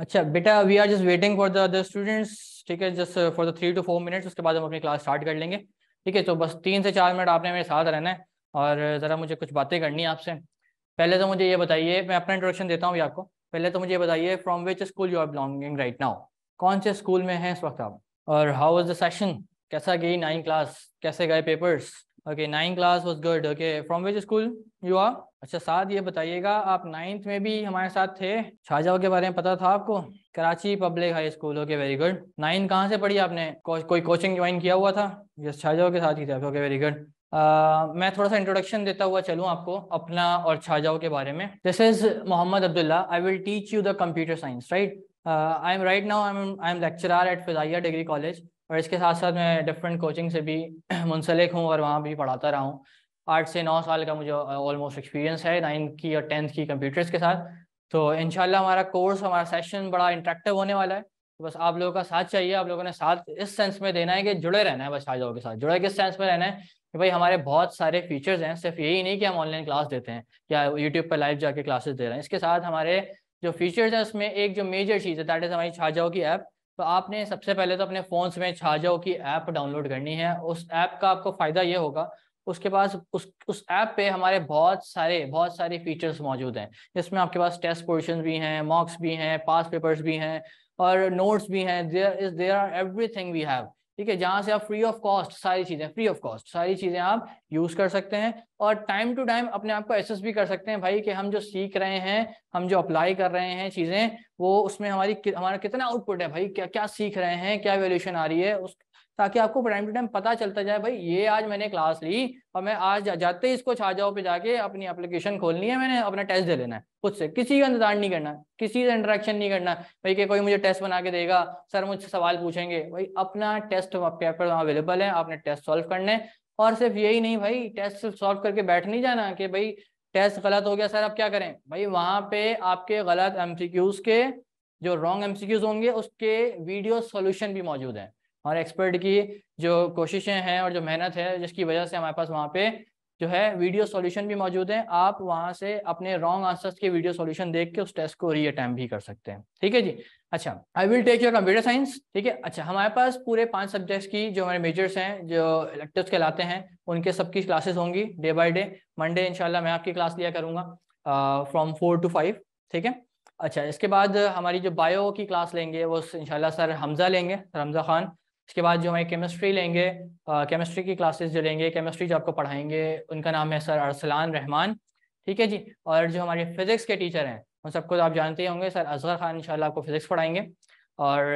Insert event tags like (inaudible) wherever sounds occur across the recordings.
अच्छा बेटा we are just waiting for the other students ठीक है just for the three two four minutes उसके बाद हम अपनी क्लास स्टार्ट कर लेंगे ठीक है तो बस तीन से चार मिनट आपने मेरे साथ रहना है और ज़रा मुझे कुछ बातें करनी है आपसे पहले तो मुझे ये बताइए मैं अपना इंट्रोडक्शन देता हूँ आपको पहले तो मुझे ये बताइए from which school you are belonging right now कौन से स्कूल में हैं इस वक्त आप और हाउ इज़ द सेशन कैसा गई नाइन क्लास कैसे गए papers okay nine class was good okay from which school you are अच्छा साथ ये बताइएगा आप नाइन्थ में भी हमारे साथ थे शाहजहा के बारे में पता था आपको Karachi public high school okay very good nine कहाँ से पढ़ी आपने को, कोई कोचिंग ज्वाइन किया हुआ था यस शाहजहा के साथ ही थे ओके वेरी गुड Uh, मैं थोड़ा सा इंट्रोडक्शन देता हुआ चलूँ आपको अपना और छाजाओ के बारे में this is Mohammad Abdullah I will teach you the computer science right I am right now I am I am lecturer at Fazaia degree college और इसके साथ साथ मैं डिफरेंट कोचिंग से भी (clears throat) मुंसलिक हूँ और वहाँ भी पढ़ाता रहा हूँ आठ से नौ साल का मुझे ऑलमोस्ट एक्सपीरियंस है नाइन्थ की और टेंथ की कंप्यूटर्स के साथ तो इन हमारा कोर्स हमारा सेशन बड़ा इंट्रैक्टिव होने वाला है बस आप लोगों का साथ चाहिए आप लोगों ने साथ इस सेंस में देना है कि जुड़े रहना है बस छात्राओं के साथ जुड़े किस सेंस में रहना है कि भाई हमारे बहुत सारे फीचर्स हैं सिर्फ यही नहीं कि हम ऑनलाइन क्लास देते हैं या यूट्यूब पर लाइव जाके क्लासेस दे रहे हैं इसके साथ हमारे जो फीचर्स हैं उसमें एक जो मेजर चीज़ है दैट इज़ हमारी छाजाओ की ऐप तो आपने सबसे पहले तो अपने फ़ोन में छाजाओ की ऐप डाउनलोड करनी है उस ऐप का आपको फ़ायदा ये होगा उसके पास उस उस ऐप पे हमारे बहुत सारे बहुत सारे फीचर्स मौजूद हैं जिसमें आपके पास टेस्ट पोर्शन भी हैं मॉक्स भी हैं पास पेपर्स भी हैं और नोट्स भी हैं there is there are everything we have ठीक है जहां से आप फ्री ऑफ कॉस्ट सारी चीजें फ्री ऑफ कॉस्ट सारी चीजें आप यूज कर सकते हैं और टाइम टू टाइम अपने आप को एसेस भी कर सकते हैं भाई कि हम जो सीख रहे हैं हम जो अप्लाई कर रहे हैं चीजें वो उसमें हमारी हमारा कितना आउटपुट है भाई क्या क्या सीख रहे हैं क्या वैल्यूशन आ रही है उस ताकि आपको टाइम टू टाइम पता चलता जाए भाई ये आज मैंने क्लास ली और मैं आज जाते ही इसको जाओ पे जाके अपनी एप्लीकेशन खोलनी है मैंने अपना टेस्ट दे लेना है खुद से किसी का इंतजार नहीं करना किसी से इंटरेक्शन नहीं करना भाई कि कोई मुझे टेस्ट बना के देगा सर मुझसे सवाल पूछेंगे भाई अपना टेस्ट पेपर अवेलेबल है आपने टेस्ट सॉल्व करने और सिर्फ यही नहीं भाई टेस्ट सॉल्व करके बैठ नहीं जाना कि भाई टेस्ट गलत हो गया सर आप क्या करें भाई वहां पे आपके गलत एम के जो रॉन्ग एमसीक्यूज होंगे उसके वीडियो सोल्यूशन भी मौजूद है और एक्सपर्ट की जो कोशिशें हैं और जो मेहनत है जिसकी वजह से हमारे पास वहाँ पे जो है वीडियो सॉल्यूशन भी मौजूद है आप वहाँ से अपने रॉन्ग आंसर्स के वीडियो सॉल्यूशन देख के उस टेस्ट को री अटैम्प भी कर सकते हैं ठीक है जी अच्छा I will take your computer science ठीक है अच्छा हमारे पास पूरे पांच सब्जेक्ट्स की जो हमारे मेजर्स हैं जो इलेक्टिव कहलाते हैं उनके सबकी क्लासेस होंगी डे बाई डे मंडे इनशाला मैं आपकी क्लास लिया करूँगा फ्रॉम फोर टू फाइव ठीक है अच्छा इसके बाद हमारी जो बायो की क्लास लेंगे वो इनशाला सर हमज़ा लेंगे सर हमज़ा खान इसके बाद जो हमारी केमिस्ट्री लेंगे केमिस्ट्री की क्लासेस जो लेंगे केमिस्ट्री जो आपको पढ़ाएंगे उनका नाम है सर अरसलान रहमान ठीक है जी और जो हमारे फिजिक्स के टीचर हैं उन सबको तो आप जानते ही होंगे सर असगर खान इंशाल्लाह आपको फिजिक्स पढ़ाएंगे और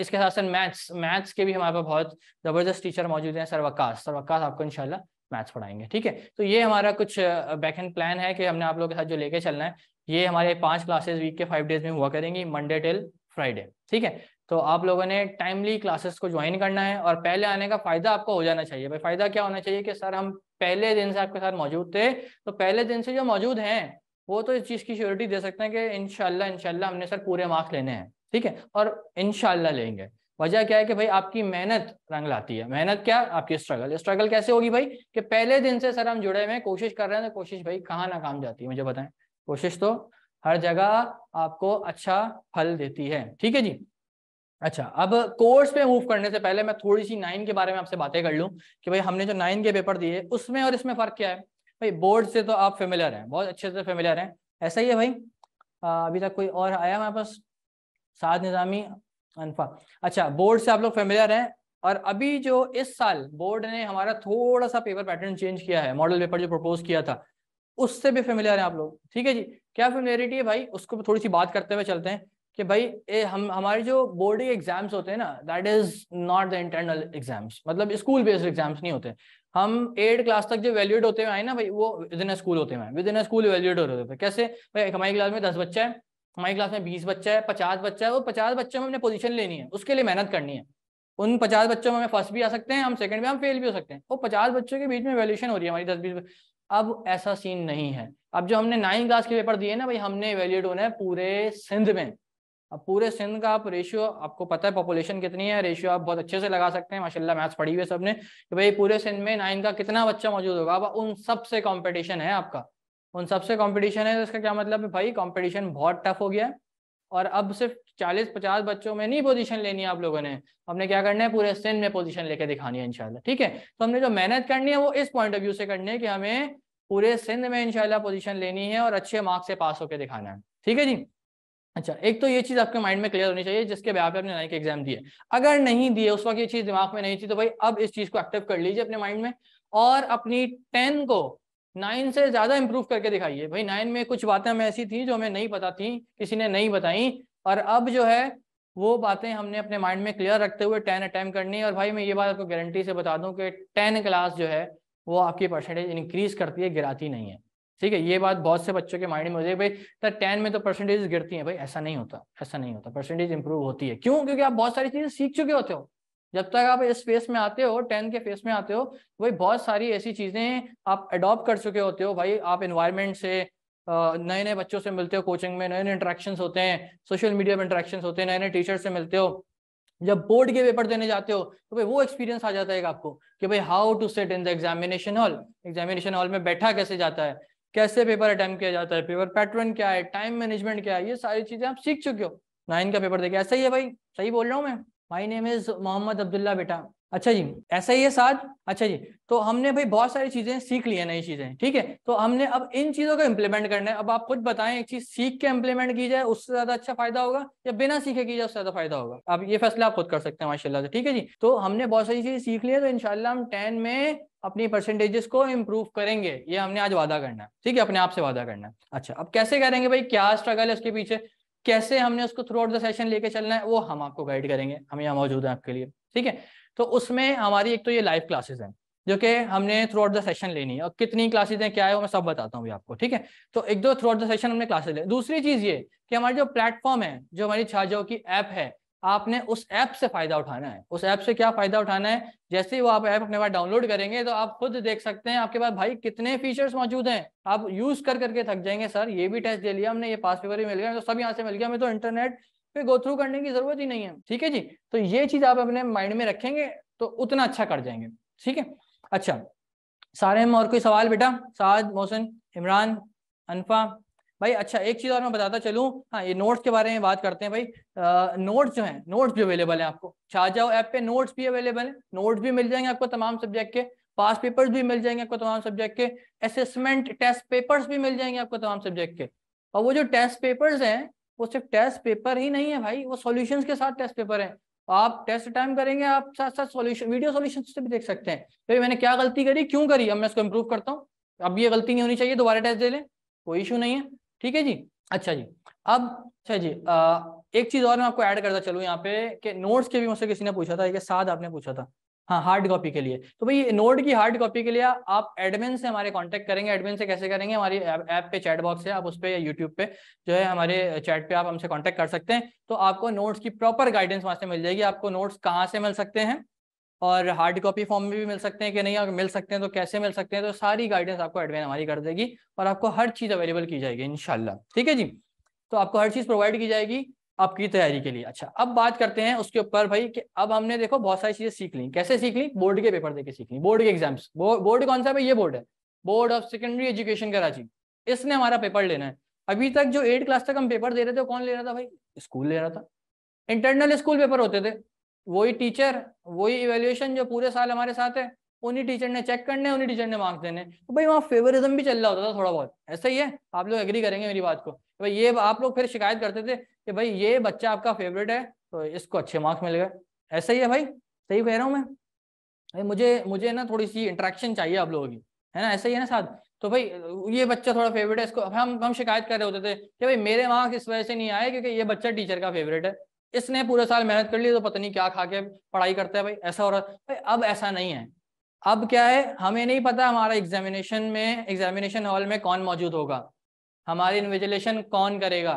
इसके साथ साथ मैथ्स मैथ्स के भी हमारे पास बहुत ज़बरदस्त टीचर मौजूद हैं सर वक्स सर वक्स आपको इनशाला मैथ्स पढ़ाएंगे ठीक है तो ये हमारा कुछ बैक एंड प्लान है कि हमने आप लोगों के साथ जो लेके चलना है ये हमारे पांच क्लासेस वीक के फाइव डेज में हुआ करेंगी मंडे टिल फ्राइडे ठीक है तो आप लोगों ने टाइमली क्लासेस को ज्वाइन करना है और पहले आने का फायदा आपको हो जाना चाहिए भाई फायदा क्या होना चाहिए कि सर हम पहले दिन से आपके साथ मौजूद थे तो पहले दिन से जो मौजूद हैं वो तो इस चीज की श्योरिटी दे सकते हैं कि इनशाला इनशाला हमने सर पूरे मार्क्स लेने हैं ठीक है और इनशाला लेंगे वजह क्या है कि भाई आपकी मेहनत रंग लाती है मेहनत क्या आपकी स्ट्रगल स्ट्रगल कैसे होगी भाई कि पहले दिन से सर हम जुड़े हुए हैं कोशिश कर रहे हैं तो कोशिश भाई कहाँ ना काम जाती है मुझे बताएं कोशिश तो हर जगह आपको अच्छा फल देती है ठीक है जी अच्छा अब कोर्स पे मूव करने से पहले मैं थोड़ी सी नाइन के बारे में आपसे बातें कर लूँ कि भाई हमने जो नाइन के पेपर दिए उसमें और इसमें फ़र्क क्या है भाई बोर्ड से तो आप फेमिलियर हैं बहुत अच्छे से फेमिलियर हैं ऐसा ही है भाई आ, अभी तक कोई और आया हमारे पास साद निज़ामी अनफा अच्छा बोर्ड से आप लोग फेमिलियर हैं और अभी जो इस साल बोर्ड ने हमारा थोड़ा सा पेपर पैटर्न चेंज किया है मॉडल पेपर जो प्रपोज किया था उससे भी फेमिलियर हैं आप लोग ठीक है जी क्या फेमिलियरिटी है भाई उसको थोड़ी सी बात करते हुए चलते हैं कि भाई ए, हम हमारे जो बोर्डिंग एग्जाम्स होते हैं ना that is not the internal exams मतलब स्कूल बेस्ड एग्जाम्स नहीं होते हम एट क्लास तक जो वैल्यूड होते हुए आए ना भाई वो विद इन स्कूल होते हैं विद इन स्कूल वैल्यूड होते हैं कैसे भाई हमारी क्लास में दस बच्चा है हमारी क्लास में बीस बच्चा है पचास बच्चा है वो पचास बच्चों में हमने पोजीशन लेनी है उसके लिए मेहनत करनी है उन पचास बच्चों में हमें फर्स्ट भी आ सकते हैं हम सेकंड भी हम फेल भी हो सकते हैं वो पचास बच्चों के बीच में वैल्यूशन हो रही है हमारी दस बीस अब ऐसा सीन नहीं है अब जो हमने नाइन क्लास के पेपर दिए ना भाई हमने वैल्यूड होना है पूरे सिंध में अब पूरे सिंध का आप रेशियो आपको पता है पॉपुलेशन कितनी है रेशियो आप बहुत अच्छे से लगा सकते हैं माशाल्लाह मैथ्स पढ़ी हुई है सबने कि भाई पूरे सिंध में नाइन का कितना बच्चा मौजूद होगा अब उन सब से कॉम्पिटिशन है आपका उन सबसे कॉम्पिटिशन है तो इसका क्या मतलब है भाई कॉम्पिटिशन बहुत टफ हो गया है और अब सिर्फ चालीस पचास बच्चों में नहीं पोजिशन लेनी है आप लोगों ने हमने क्या करना है पूरे सिंध में पोजिशन लेके दिखानी है इनशाला ठीक है तो हमने जो मेहनत करनी है वो इस पॉइंट ऑफ व्यू से करनी है कि हमें पूरे सिंध में इनशाला पोजिशन लेनी है और अच्छे मार्क्स से पास होकर दिखाना है ठीक है जी अच्छा एक तो ये चीज आपके माइंड में क्लियर होनी चाहिए जिसके बेहा पे आपने नाइक एग्जाम दिए अगर नहीं दिए उस वक्त ये चीज दिमाग में नहीं थी तो भाई अब इस चीज को एक्टिव कर लीजिए अपने माइंड में और अपनी टेन को नाइन से ज्यादा इंप्रूव करके दिखाइए भाई नाइन में कुछ बातें हमें ऐसी थी जो हमें नहीं पता थी किसी ने नहीं बताई और अब जो है वो बातें हमने अपने माइंड में क्लियर रखते हुए टेन अटैम्प करनी है और भाई मैं ये बात आपको गारंटी से बता दूं कि टेन क्लास जो है वो आपकी परसेंटेज इंक्रीज करती है गिराती नहीं है ठीक है ये बात बहुत से बच्चों के माइंड में होती है भाई सर तो टेन में तो परसेंटेज गिरती है भाई ऐसा नहीं होता ऐसा नहीं होता परसेंटेज इंप्रूव होती है क्यों क्योंकि आप बहुत सारी चीजें सीख चुके होते हो जब तक आप इस फेस में आते हो टेन के फेस में आते हो भाई बहुत सारी ऐसी चीजें आप अडॉप्ट कर चुके होते हो भाई आप इन्वायरमेंट से नए नए बच्चों से मिलते हो कोचिंग में नए नए इंट्रैक्शन होते हैं सोशल मीडिया में इंट्रैक्शन होते हैं नए नए टीचर से मिलते हो जब बोर्ड के पेपर देने जाते हो तो भाई वो एक्सपीरियंस आ जाता है आपको कि भाई how to sit in the examination hall examination hall में बैठा कैसे जाता है कैसे पेपर अटैम्प किया जाता है पेपर पैटर्न क्या है टाइम मैनेजमेंट क्या है ये सारी चीजें आप सीख चुके हो नाइन का पेपर देखिए ऐसा ही है भाई सही बोल रहा हूँ मैं my name is Mohammad Abdullah बेटा अच्छा जी ऐसा ही है साज अच्छा जी तो हमने भाई बहुत सारी चीजें सीख ली है नई चीजें ठीक है तो हमने अब इन चीजों को इम्प्लीमेंट करना है अब आप खुद बताएं एक चीज सीख के इम्प्लीमेंट की जाए उससे ज्यादा अच्छा फायदा होगा या बिना सीखे की जाए उससे ज्यादा फायदा होगा अब ये फैसला आप खुद कर सकते हैं माशाला से ठीक है जी तो हमने बहुत सारी चीजें सीख ली है तो इनशाला हम टेन में अपनी परसेंटेजेस को इम्प्रूव करेंगे ये हमने आज वादा करना है ठीक है अपने आप से वादा करना है अच्छा अब कैसे करेंगे भाई क्या स्ट्रगल है उसके पीछे कैसे हमने उसको थ्रू आउट द सेशन लेके चलना है वो हम आपको गाइड करेंगे हम यहाँ मौजूद हैं आपके लिए ठीक है तो उसमें हमारी एक तो ये लाइव क्लासेस हैं जो कि हमने थ्रू आउट द सेशन लेनी है और कितनी क्लासेज हैं क्या है वो मैं सब बताता हूँ आपको ठीक है तो एक दो थ्रू आउट द सेशन हमने क्लासेज लें दूसरी चीज़ ये कि हमारी जो प्लेटफॉर्म है जो हमारी छाजो की ऐप है आपने उस ऐप से फायदा उठाना है उस ऐप से क्या फायदा उठाना है जैसे ही वो आप ऐप अपने पास डाउनलोड करेंगे तो आप खुद देख सकते हैं आपके पास भाई कितने फीचर्स मौजूद हैं आप यूज कर करके थक जाएंगे सर ये भी टेस्ट दे लिया हमने ये पास पेपर भी मिल गया तो सब यहाँ से मिल गया हमें तो इंटरनेट कोई गो थ्रू करने की जरूरत ही नहीं है ठीक है जी तो ये चीज आप अपने माइंड में रखेंगे तो उतना अच्छा कर जाएंगे ठीक है अच्छा सारे में और कोई सवाल बेटा साद मोहसिन इमरान अनफा भाई अच्छा एक चीज और मैं बताता चलूँ हाँ ये नोट्स के बारे में बात करते हैं भाई नोट्स जो है नोट्स भी अवेलेबल है आपको शाहजाओ ऐप पे नोट्स भी अवेलेबल है नोट्स भी मिल जाएंगे आपको तमाम सब्जेक्ट के पास पेपर्स भी मिल जाएंगे आपको तमाम सब्जेक्ट के असेसमेंट टेस्ट पेपर्स भी मिल जाएंगे आपको तमाम सब्जेक्ट के और वो जो टेस्ट पेपर्स हैं वो सिर्फ टेस्ट पेपर ही नहीं है भाई वो सोल्यूशन के साथ टेस्ट पेपर है आप टेस्ट टाइम करेंगे आप साथ साथ सोल्यूशन वीडियो सोल्यूशन से भी देख सकते हैं भाई मैंने क्या गलती करी क्यों करी अब मैं इसको इम्प्रूव करता हूँ अब ये गलती नहीं होनी चाहिए दोबारा टेस्ट दे लें कोई इशू नहीं है ठीक है जी अच्छा जी अब अच्छा जी आ, एक चीज और मैं आपको ऐड करता चलूँ यहाँ पे कि नोट्स के भी मुझसे किसी ने पूछा था कि साथ आपने पूछा था हाँ हार्ड कॉपी के लिए तो भाई नोट की हार्ड कॉपी के लिए आप एडमिन से हमारे कांटेक्ट करेंगे एडमिन से कैसे करेंगे हमारी ऐप पे चैट बॉक्स है आप उस पर या यूट्यूब पे जो है हमारे चैट पे आप हमसे कांटेक्ट कर सकते हैं तो आपको नोट्स की प्रॉपर गाइडेंस वहाँ से मिल जाएगी आपको नोट्स कहाँ से मिल सकते हैं और हार्ड कॉपी फॉर्म में भी मिल सकते हैं कि नहीं अगर मिल सकते हैं तो कैसे मिल सकते हैं तो सारी गाइडेंस आपको एडमिन हमारी कर देगी और आपको हर चीज़ अवेलेबल की जाएगी इनशाला ठीक है जी तो आपको हर चीज़ प्रोवाइड की जाएगी आपकी तैयारी के लिए अच्छा अब बात करते हैं उसके ऊपर भाई कि अब हमने देखो बहुत सारी चीजें सीख ली कैसे सीख ली बोर्ड के पेपर देके सीख ली बोर्ड के एग्जाम्स बोर्ड कौन सा भाई ये बोर्ड है board of secondary education Karachi इसने हमारा पेपर लेना है अभी तक जो एट क्लास तक हम पेपर दे रहे थे कौन ले रहा था भाई स्कूल ले रहा था इंटरनल स्कूल पेपर होते थे वही टीचर वही इवेल्युएशन जो पूरे साल हमारे साथ है उन्हीं टीचर ने चेक करने उन्हीं टीचर ने मार्क्स देने तो भाई वहाँ फेवरिज्म भी चल रहा होता था थोड़ा बहुत ऐसा ही है आप लोग एग्री करेंगे मेरी बात को तो भाई ये आप लोग फिर शिकायत करते थे कि भाई ये बच्चा आपका फेवरेट है तो इसको अच्छे मार्क्स मिल गए ऐसा ही है भाई सही कह रहा हूँ मैं भाई मुझे मुझे ना थोड़ी सी इंट्रैक्शन चाहिए आप लोगों की है ना ऐसा ही है ना साथ तो भाई ये बच्चा थोड़ा फेवरेट है इसको हम हम शिकायत कर रहे होते थे कि भाई मेरे मार्क्स इस वजह से नहीं आए क्योंकि ये बच्चा टीचर का फेवरेट है इसने पूरे साल मेहनत कर ली तो पता नहीं क्या खा के पढ़ाई करता है भाई ऐसा हो रहा है भाई अब ऐसा नहीं है अब क्या है हमें नहीं पता हमारा एग्जामिनेशन में एग्जामिनेशन हॉल में कौन मौजूद होगा हमारी इन्विजिलेशन कौन करेगा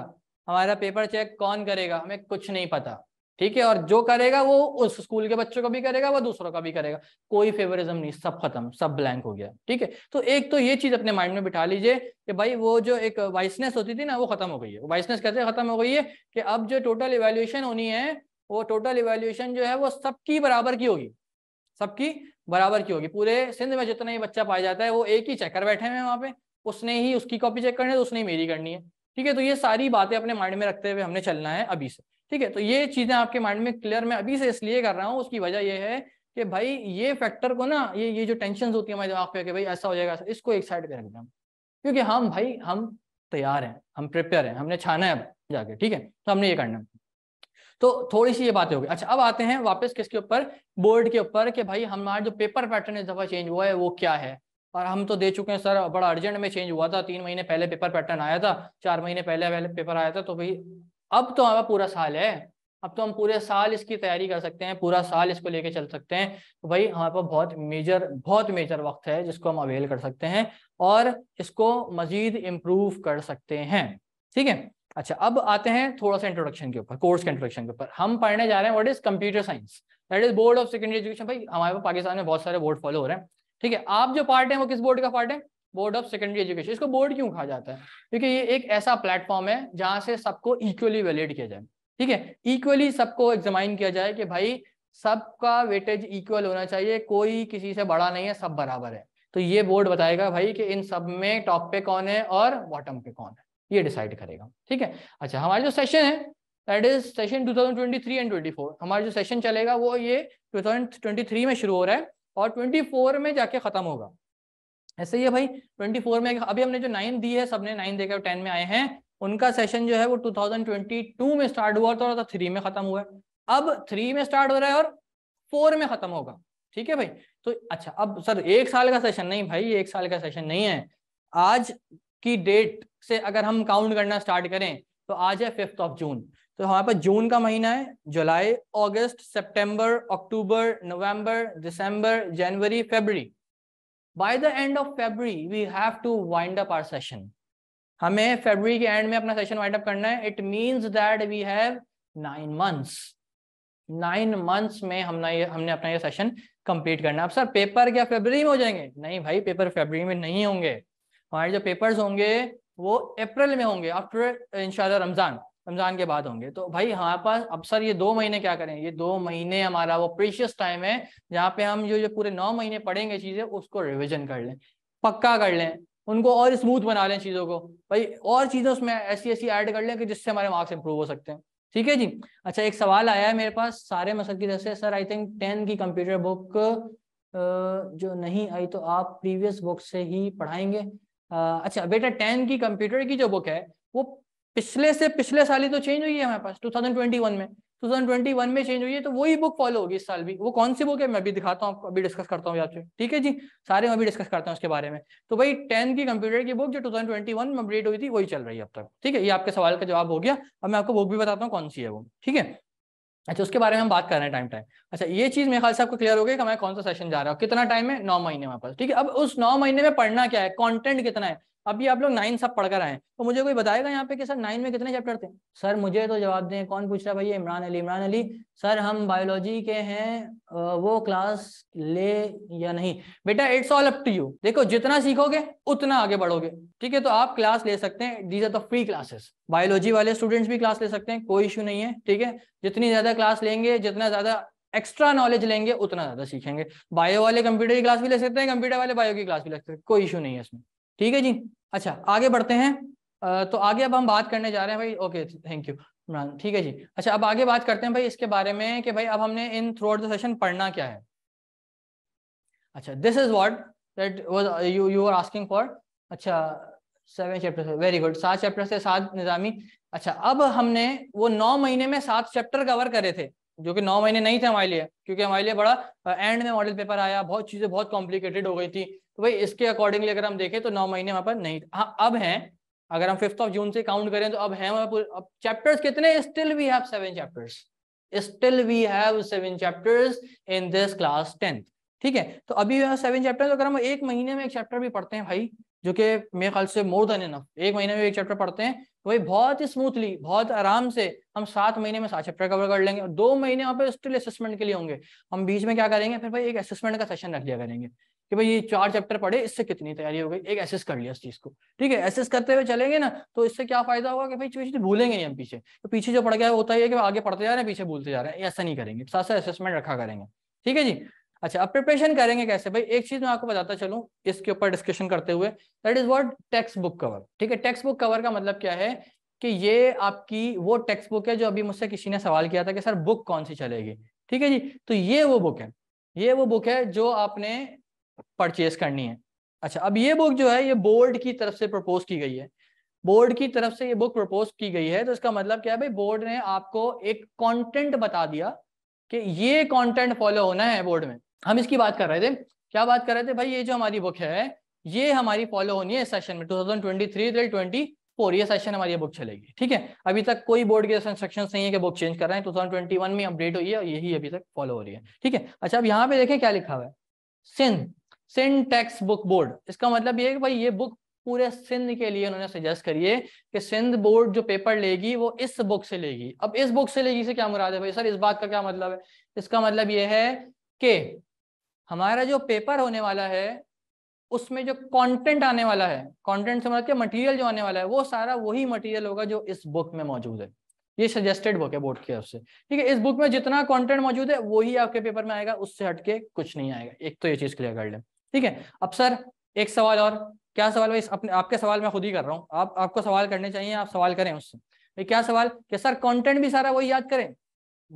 हमारा पेपर चेक कौन करेगा हमें कुछ नहीं पता ठीक है और जो करेगा वो उस स्कूल के बच्चों का भी करेगा वो दूसरों का भी करेगा कोई फेवरिज्म नहीं सब खत्म सब ब्लैंक हो गया ठीक है तो एक तो ये चीज अपने माइंड में बिठा लीजिए कि भाई वो जो एक वाइसनेस होती थी ना वो खत्म हो गई है वाइसनेस कैसे खत्म हो गई है कि अब जो टोटल इवेल्युएशन होनी है वो टोटल इवेल्युएशन जो है वो सबकी बराबर की होगी सबकी बराबर की होगी पूरे सिंध में जितना ही बच्चा पाया जाता है वो एक ही चेकर बैठे हुए हैं वहाँ पे उसने ही उसकी कॉपी चेक करनी है तो उसने ही मेरी करनी है ठीक है तो ये सारी बातें अपने माइंड में रखते हुए हमने चलना है अभी से ठीक है तो ये चीजें आपके माइंड में क्लियर मैं अभी से इसलिए कर रहा हूँ उसकी वजह यह है कि भाई ये फैक्टर को ना ये ये जो टेंशन होती है हमारे दिमाग पे कि भाई ऐसा हो जाएगा इसको एक साइड पे रख दें क्योंकि हम भाई हम तैयार हैं हम प्रिपेयर हैं हमने छाना है जाके ठीक है तो हमने ये करना है तो थोड़ी सी ये बातें हो गई अच्छा अब आते हैं वापस किसके ऊपर बोर्ड के ऊपर कि भाई हमारा जो पेपर पैटर्न इस दफा चेंज हुआ है वो क्या है और हम तो दे चुके हैं सर बड़ा अर्जेंट में चेंज हुआ था तीन महीने पहले पेपर पैटर्न आया था चार महीने पहले पहले पेपर आया था तो भाई अब तो हमारा पूरा साल है अब तो हम पूरे साल इसकी तैयारी कर सकते हैं पूरा साल इसको लेके चल सकते हैं तो भाई हमारे पास बहुत मेजर बहुत मेजर वक्त है जिसको हम अवेल कर सकते हैं और इसको मजीद इम्प्रूव कर सकते हैं ठीक है अच्छा अब आते हैं थोड़ा सा इंट्रोडक्शन के ऊपर कोर्स के इंट्रोडक्शन के ऊपर हम पढ़ने जा रहे हैं what is computer science that is board of secondary education भाई हमारे पास पाकिस्तान में बहुत सारे बोर्ड फॉलो हो रहे हैं ठीक है आप जो पार्ट है वो किस बोर्ड का पार्ट है बोर्ड ऑफ सेकेंडरी एजुकेशन इसको बोर्ड क्यों कहा जाता है क्योंकि ये एक ऐसा प्लेटफॉर्म है जहां से सबको इक्वली वैलिड किया जाए ठीक है इक्वली सबको एग्जामाइन किया जाए कि भाई सबका वेटेज इक्वल होना चाहिए कोई किसी से बड़ा नहीं है सब बराबर है तो ये बोर्ड बताएगा भाई कि इन सब में टॉप पे कौन है और बॉटम पे कौन है ये डिसाइड करेगा ठीक है अच्छा हमारे जो सेशन है दैट इज सेशन 2023 एंड 24 हमारा जो सेशन चलेगा वो ये 2023 में शुरू हो रहा है और 24 में जाके खत्म होगा ऐसे ही है भाई 24 में अभी हमने जो नाइन दी है सबने नाइन देकर टेन में आए हैं उनका सेशन जो है वो 2022 में स्टार्ट हुआ था और थ्री में खत्म हुआ है अब थ्री में स्टार्ट हो रहा है और फोर में खत्म होगा ठीक है भाई तो अच्छा अब सर एक साल का सेशन नहीं भाई एक साल का सेशन नहीं है आज की डेट से अगर हम काउंट करना स्टार्ट करें तो आज है फिफ्थ ऑफ जून तो हमारे पास जून का महीना है जुलाई अगस्त सितंबर, अक्टूबर नवंबर दिसंबर जनवरी February by the end of February we have to wind up our session हमें फेबर के एंड में अपना सेशन वाइंड अप करना है it means that we have nine months nine months में हमने ये हमने अपना ये सेशन कंप्लीट करना है अब सर पेपर क्या फेबररी में हो जाएंगे नहीं भाई पेपर फेबररी में नहीं होंगे हमारे जो पेपर्स होंगे वो अप्रैल में होंगे आफ्टर इनशाला रमजान रमज़ान के बाद होंगे तो भाई हमारे पास अब सर ये दो महीने क्या करें ये दो महीने हमारा वो प्रीशियस टाइम है जहाँ पे हम जो जो पूरे नौ महीने पढ़ेंगे चीज़ें उसको रिविजन कर लें पक्का कर लें उनको और स्मूथ बना लें चीज़ों को भाई और चीज़ें उसमें ऐसी ऐसी ऐड कर लें कि जिससे हमारे मार्क्स इंप्रूव हो सकते हैं ठीक है जी अच्छा एक सवाल आया है मेरे पास सारे मसल की जैसे सर आई थिंक टेन की कंप्यूटर बुक जो नहीं आई तो आप प्रीवियस बुक से ही पढ़ाएंगे अच्छा बेटा टेन की कंप्यूटर की जो बुक है वो पिछले से पिछले साल ही तो चेंज हुई है हमारे पास 2021 में 2021 में चेंज हुई है तो वही बुक फॉलो होगी इस साल भी वो कौन सी बुक है मैं अभी दिखाता हूँ अभी डिस्कस करता हूँ आपसे ठीक है जी सारे मैं अभी डिस्कस करता हूँ उसके बारे में तो भाई टेन की कंप्यूटर की बुक जो 2021 में अपडेट हुई थी वही चल रही है अब तक ठीक है ये आपके सवाल का जवाब हो गया अब मैं आपको बुक भी बताता हूँ कौन सी है वो ठीक है अच्छा उसके बारे में हम बात कर रहे हैं टाइम टाइम अच्छा ये चीज मेरे ख्याल से आपको क्लियर हो गई कि मैं कौन सा सेशन जा रहा हूँ कितना टाइम है नौ महीने वहाँ पास ठीक है अब उस नौ महीने में पढ़ना क्या है कंटेंट कितना है अभी आप लोग नाइन सब पढ़कर आए तो मुझे कोई बताएगा यहाँ पे कि सर नाइन में कितने चैप्टर थे सर मुझे तो जवाब दें कौन पूछ रहा है भैया इमरान अली इमरान अली सर हम बायोलॉजी के हैं वो क्लास ले या नहीं बेटा it's all up to you देखो जितना सीखोगे उतना आगे बढ़ोगे ठीक है तो आप क्लास ले सकते हैं these are the free classes biology वाले स्टूडेंट्स भी क्लास ले सकते हैं कोई इशू नहीं है ठीक है जितनी ज्यादा क्लास लेंगे जितना ज्यादा एक्स्ट्रा नॉलेज लेंगे उतना ज्यादा सीखेंगे बायो वाले कंप्यूटर की क्लास भी ले सकते हैं कंप्यूटर वाले बायो की क्लास भी ले सकते हैं कोई इशू नहीं है इसमें ठीक है जी अच्छा आगे बढ़ते हैं तो आगे अब हम बात करने जा रहे हैं भाई ओके थैंक यू इमरान ठीक है जी अच्छा अब आगे बात करते हैं भाई इसके बारे में कि भाई अब हमने इन थ्रू आउट द सेशन पढ़ना क्या है अच्छा this is what that was you you are asking for अच्छा सेवन चैप्टर वेरी गुड सात चैप्टर से सात निजामी अच्छा अब हमने वो नौ महीने में सात चैप्टर कवर करे थे जो कि नौ महीने नहीं थे हमारे लिए क्योंकि हमारे लिए बड़ा एंड uh, में मॉडल पेपर आया बहुत चीज़ें बहुत कॉम्प्लिकेटेड हो गई थी तो भाई इसके अकॉर्डिंगली अगर हम देखें तो नौ महीने वहां पर नहीं हाँ अब है अगर हम फिफ्थ ऑफ जून से काउंट करें तो अब है वहाँ पर अब चैप्टर्स कितने still we have seven chapters still we have seven chapters in this class tenth ठीक है तो अभी सेवन चैप्टर अगर हम एक महीने में एक चैप्टर भी पढ़ते हैं भाई जो कि मेरे ख्याल से मोर देन इनफ एक महीने में एक चैप्टर पढ़ते हैं तो भाई बहुत ही स्मूथली बहुत आराम से हम सात महीने में सात चैप्टर कवर कर लेंगे और दो महीने वहाँ पे स्टिल असेसमेंट के लिए होंगे हम बीच में क्या करेंगे फिर भाई एक असेसमेंट का सेशन रख लिया करेंगे कि भाई ये चार चैप्टर पढ़े इससे कितनी तैयारी हो गई एक एसेस कर लिया इस चीज को ठीक है एसेस करते हुए चलेंगे ना तो इससे क्या फायदा होगा कि भाई चीज तो भूलेंगे नहीं हम पीछे तो पीछे जो पढ़ गया होता है कि आगे पढ़ते जा रहे हैं पीछे भूलते जा रहे हैं ऐसा नहीं करेंगे साथ साथ असेसमेंट रखा करेंगे ठीक है जी अच्छा अब प्रिपरेशन करेंगे कैसे भाई एक चीज मैं आपको बताता चलूँ इसके ऊपर डिस्कशन करते हुए that is what text book cover ठीक है टेक्स्ट बुक कवर का मतलब क्या है कि ये आपकी वो टेक्स्ट बुक है जो अभी मुझसे किसी ने सवाल किया था कि सर बुक कौन सी चलेगी ठीक है जी तो ये वो बुक है ये वो बुक है जो आपने परचेज करनी है अच्छा अब ये बुक जो है ये बोर्ड की तरफ से प्रपोज की गई है बोर्ड की तरफ से ये बुक प्रपोज की गई है तो इसका मतलब क्या है भाई बोर्ड ने आपको एक कंटेंट बता दिया कि ये कंटेंट फॉलो होना है बोर्ड में हम इसकी बात कर रहे थे क्या बात कर रहे थे भाई ये जो हमारी बुक है ये हमारी फॉलो होनी है इस सेशन में 2023 ट्वेंटी थ्री ये सेशन हमारी ये बुक चलेगी ठीक है अभी तक कोई बोर्ड के इंस्ट्रक्शन नहीं है कि बुक चेंज कर रहे हैं 2021 में अपडेट हुई है और यही अभी तक फॉलो हो रही है ठीक है अच्छा अब यहाँ पे देखें क्या लिखा हुआ है सिंध सिंटेक्स बुक बोर्ड इसका मतलब ये है कि भाई ये बुक पूरे सिंध के लिए उन्होंने सजेस्ट करिए कि सिंध बोर्ड जो पेपर लेगी वो इस बुक से लेगी अब इस बुक से लेगी से क्या मुराद है भाई सर इस बात का क्या मतलब है इसका मतलब ये है कि हमारा जो पेपर होने वाला है उसमें जो कंटेंट आने वाला है कंटेंट से मतलब मटेरियल जो आने वाला है वो सारा वही मटेरियल होगा जो इस बुक में मौजूद है ये सजेस्टेड बुक है बोर्ड की तरफ से ठीक है इस बुक में जितना कंटेंट मौजूद है वही आपके पेपर में आएगा उससे हटके कुछ नहीं आएगा एक तो ये चीज क्लियर कर लें ठीक है अब सर एक सवाल और क्या सवाल भाई अपने आपके सवाल मैं खुद ही कर रहा हूँ आप आपको सवाल करने चाहिए आप सवाल करें उससे भाई क्या सवाल कि सर कंटेंट भी सारा वही याद करें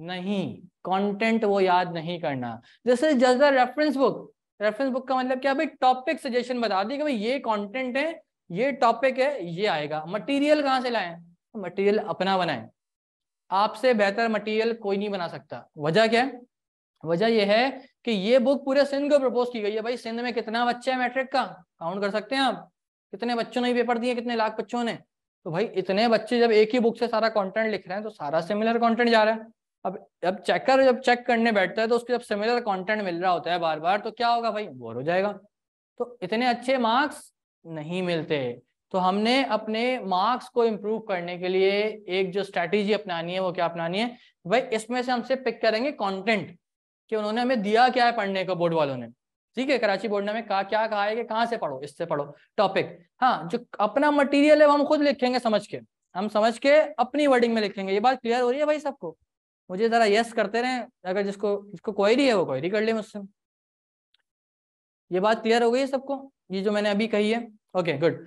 नहीं कंटेंट वो याद नहीं करना जैसे just reference book reference book का मतलब क्या भाई टॉपिक सजेशन बता दी कि भाई ये कॉन्टेंट है ये टॉपिक है ये आएगा मटीरियल कहाँ से लाए मटीरियल अपना बनाए आपसे बेहतर मटीरियल कोई नहीं बना सकता वजह क्या है वजह यह है कि ये बुक पूरे सिंध को प्रपोज की गई है भाई सिंध में कितना बच्चा है मैट्रिक का काउंट कर सकते हैं आप कितने बच्चों ने पेपर दिए कितने लाख बच्चों ने तो भाई इतने बच्चे जब एक ही बुक से सारा कंटेंट लिख रहे हैं तो सारा सिमिलर कंटेंट जा रहा है अब अब चेकर जब चेक करने बैठता है तो उसके जब सिमिलर कंटेंट मिल रहा होता है बार बार तो क्या होगा भाई बोर हो जाएगा तो इतने अच्छे मार्क्स नहीं मिलते तो हमने अपने मार्क्स को इम्प्रूव करने के लिए एक जो स्ट्रैटेजी अपनानी है वो क्या अपनानी है भाई इसमें से हमसे पिक करेंगे कॉन्टेंट कि उन्होंने हमें दिया क्या है पढ़ने को बोर्ड वालों ने ठीक है कराची बोर्ड ने हमें कहा क्या कहा है कि कहाँ से पढ़ो इससे पढ़ो टॉपिक हाँ जो अपना मटीरियल है वो हम खुद लिखेंगे समझ के हम समझ के अपनी वर्डिंग में लिखेंगे ये बात क्लियर हो रही है भाई सबको मुझे जरा यस करते रहे अगर जिसको जिसको क्वेरी है वो क्वेरी कर ले मुझसे ये बात क्लियर हो गई है सबको ये जो मैंने अभी कही है ओके गुड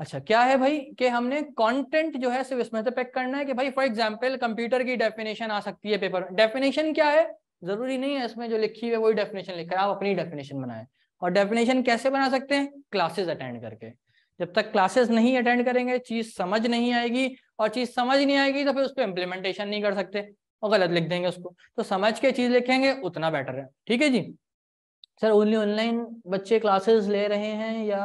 अच्छा क्या है भाई कि हमने कंटेंट जो है सिर्फ इसमें से पैक करना है कि भाई फॉर एग्जांपल कंप्यूटर की डेफिनेशन आ सकती है पेपर डेफिनेशन क्या है जरूरी नहीं है इसमें जो लिखी है वही डेफिनेशन लिखा है आप अपनी डेफिनेशन बनाए और डेफिनेशन कैसे बना सकते हैं क्लासेस अटेंड करके जब तक क्लासेस नहीं अटेंड करेंगे चीज समझ नहीं आएगी और चीज समझ नहीं आएगी तो फिर उस पर इम्प्लीमेंटेशन नहीं कर सकते और गलत लिख देंगे उसको तो समझ के चीज लिखेंगे उतना बेटर है ठीक है जी सर ओनली ऑनलाइन बच्चे क्लासेस ले रहे हैं या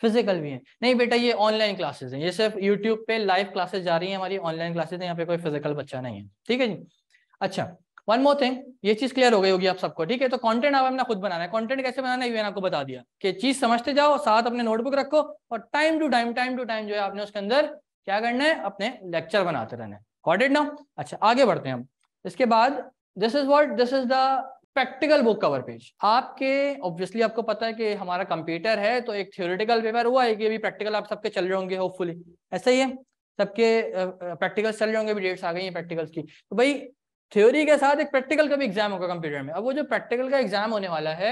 फिजिकल भी हैं नहीं बेटा ये ऑनलाइन क्लासेस हैं ये सिर्फ यूट्यूब पे लाइव क्लासेस जा रही है हमारी ऑनलाइन क्लासेस हैं यहाँ पे कोई फिजिकल बच्चा नहीं है ठीक है जी अच्छा वन मोर थिंग ये चीज क्लियर हो गई होगी आप सबको ठीक है तो कंटेंट अब हमने खुद बनाना है कंटेंट कैसे बनाना है ये आपको बता दिया कि चीज समझते जाओ साथ अपने नोटबुक रखो और time to time time to time जो है आपने उसके अंदर क्या करना है अपने लेक्चर बनाते रहना है कॉर्डेड ना अच्छा आगे बढ़ते हैं हम इसके बाद this is what this is the practical book cover page आपके ऑब्वियसली आपको पता है कि हमारा कंप्यूटर है तो एक थियोरिटिकल पेपर हुआ है कि अभी प्रैक्टिकल आप सबके चल रहे होंगे होपफुली ऐसा ही है सबके प्रैक्टिकल्स चल रहे होंगे अभी डेट्स आ गई हैं प्रैक्टिकल्स की तो भाई थ्योरी के साथ एक प्रैक्टिकल का भी एग्जाम होगा कंप्यूटर में अब वो जो प्रैक्टिकल का एग्जाम होने वाला है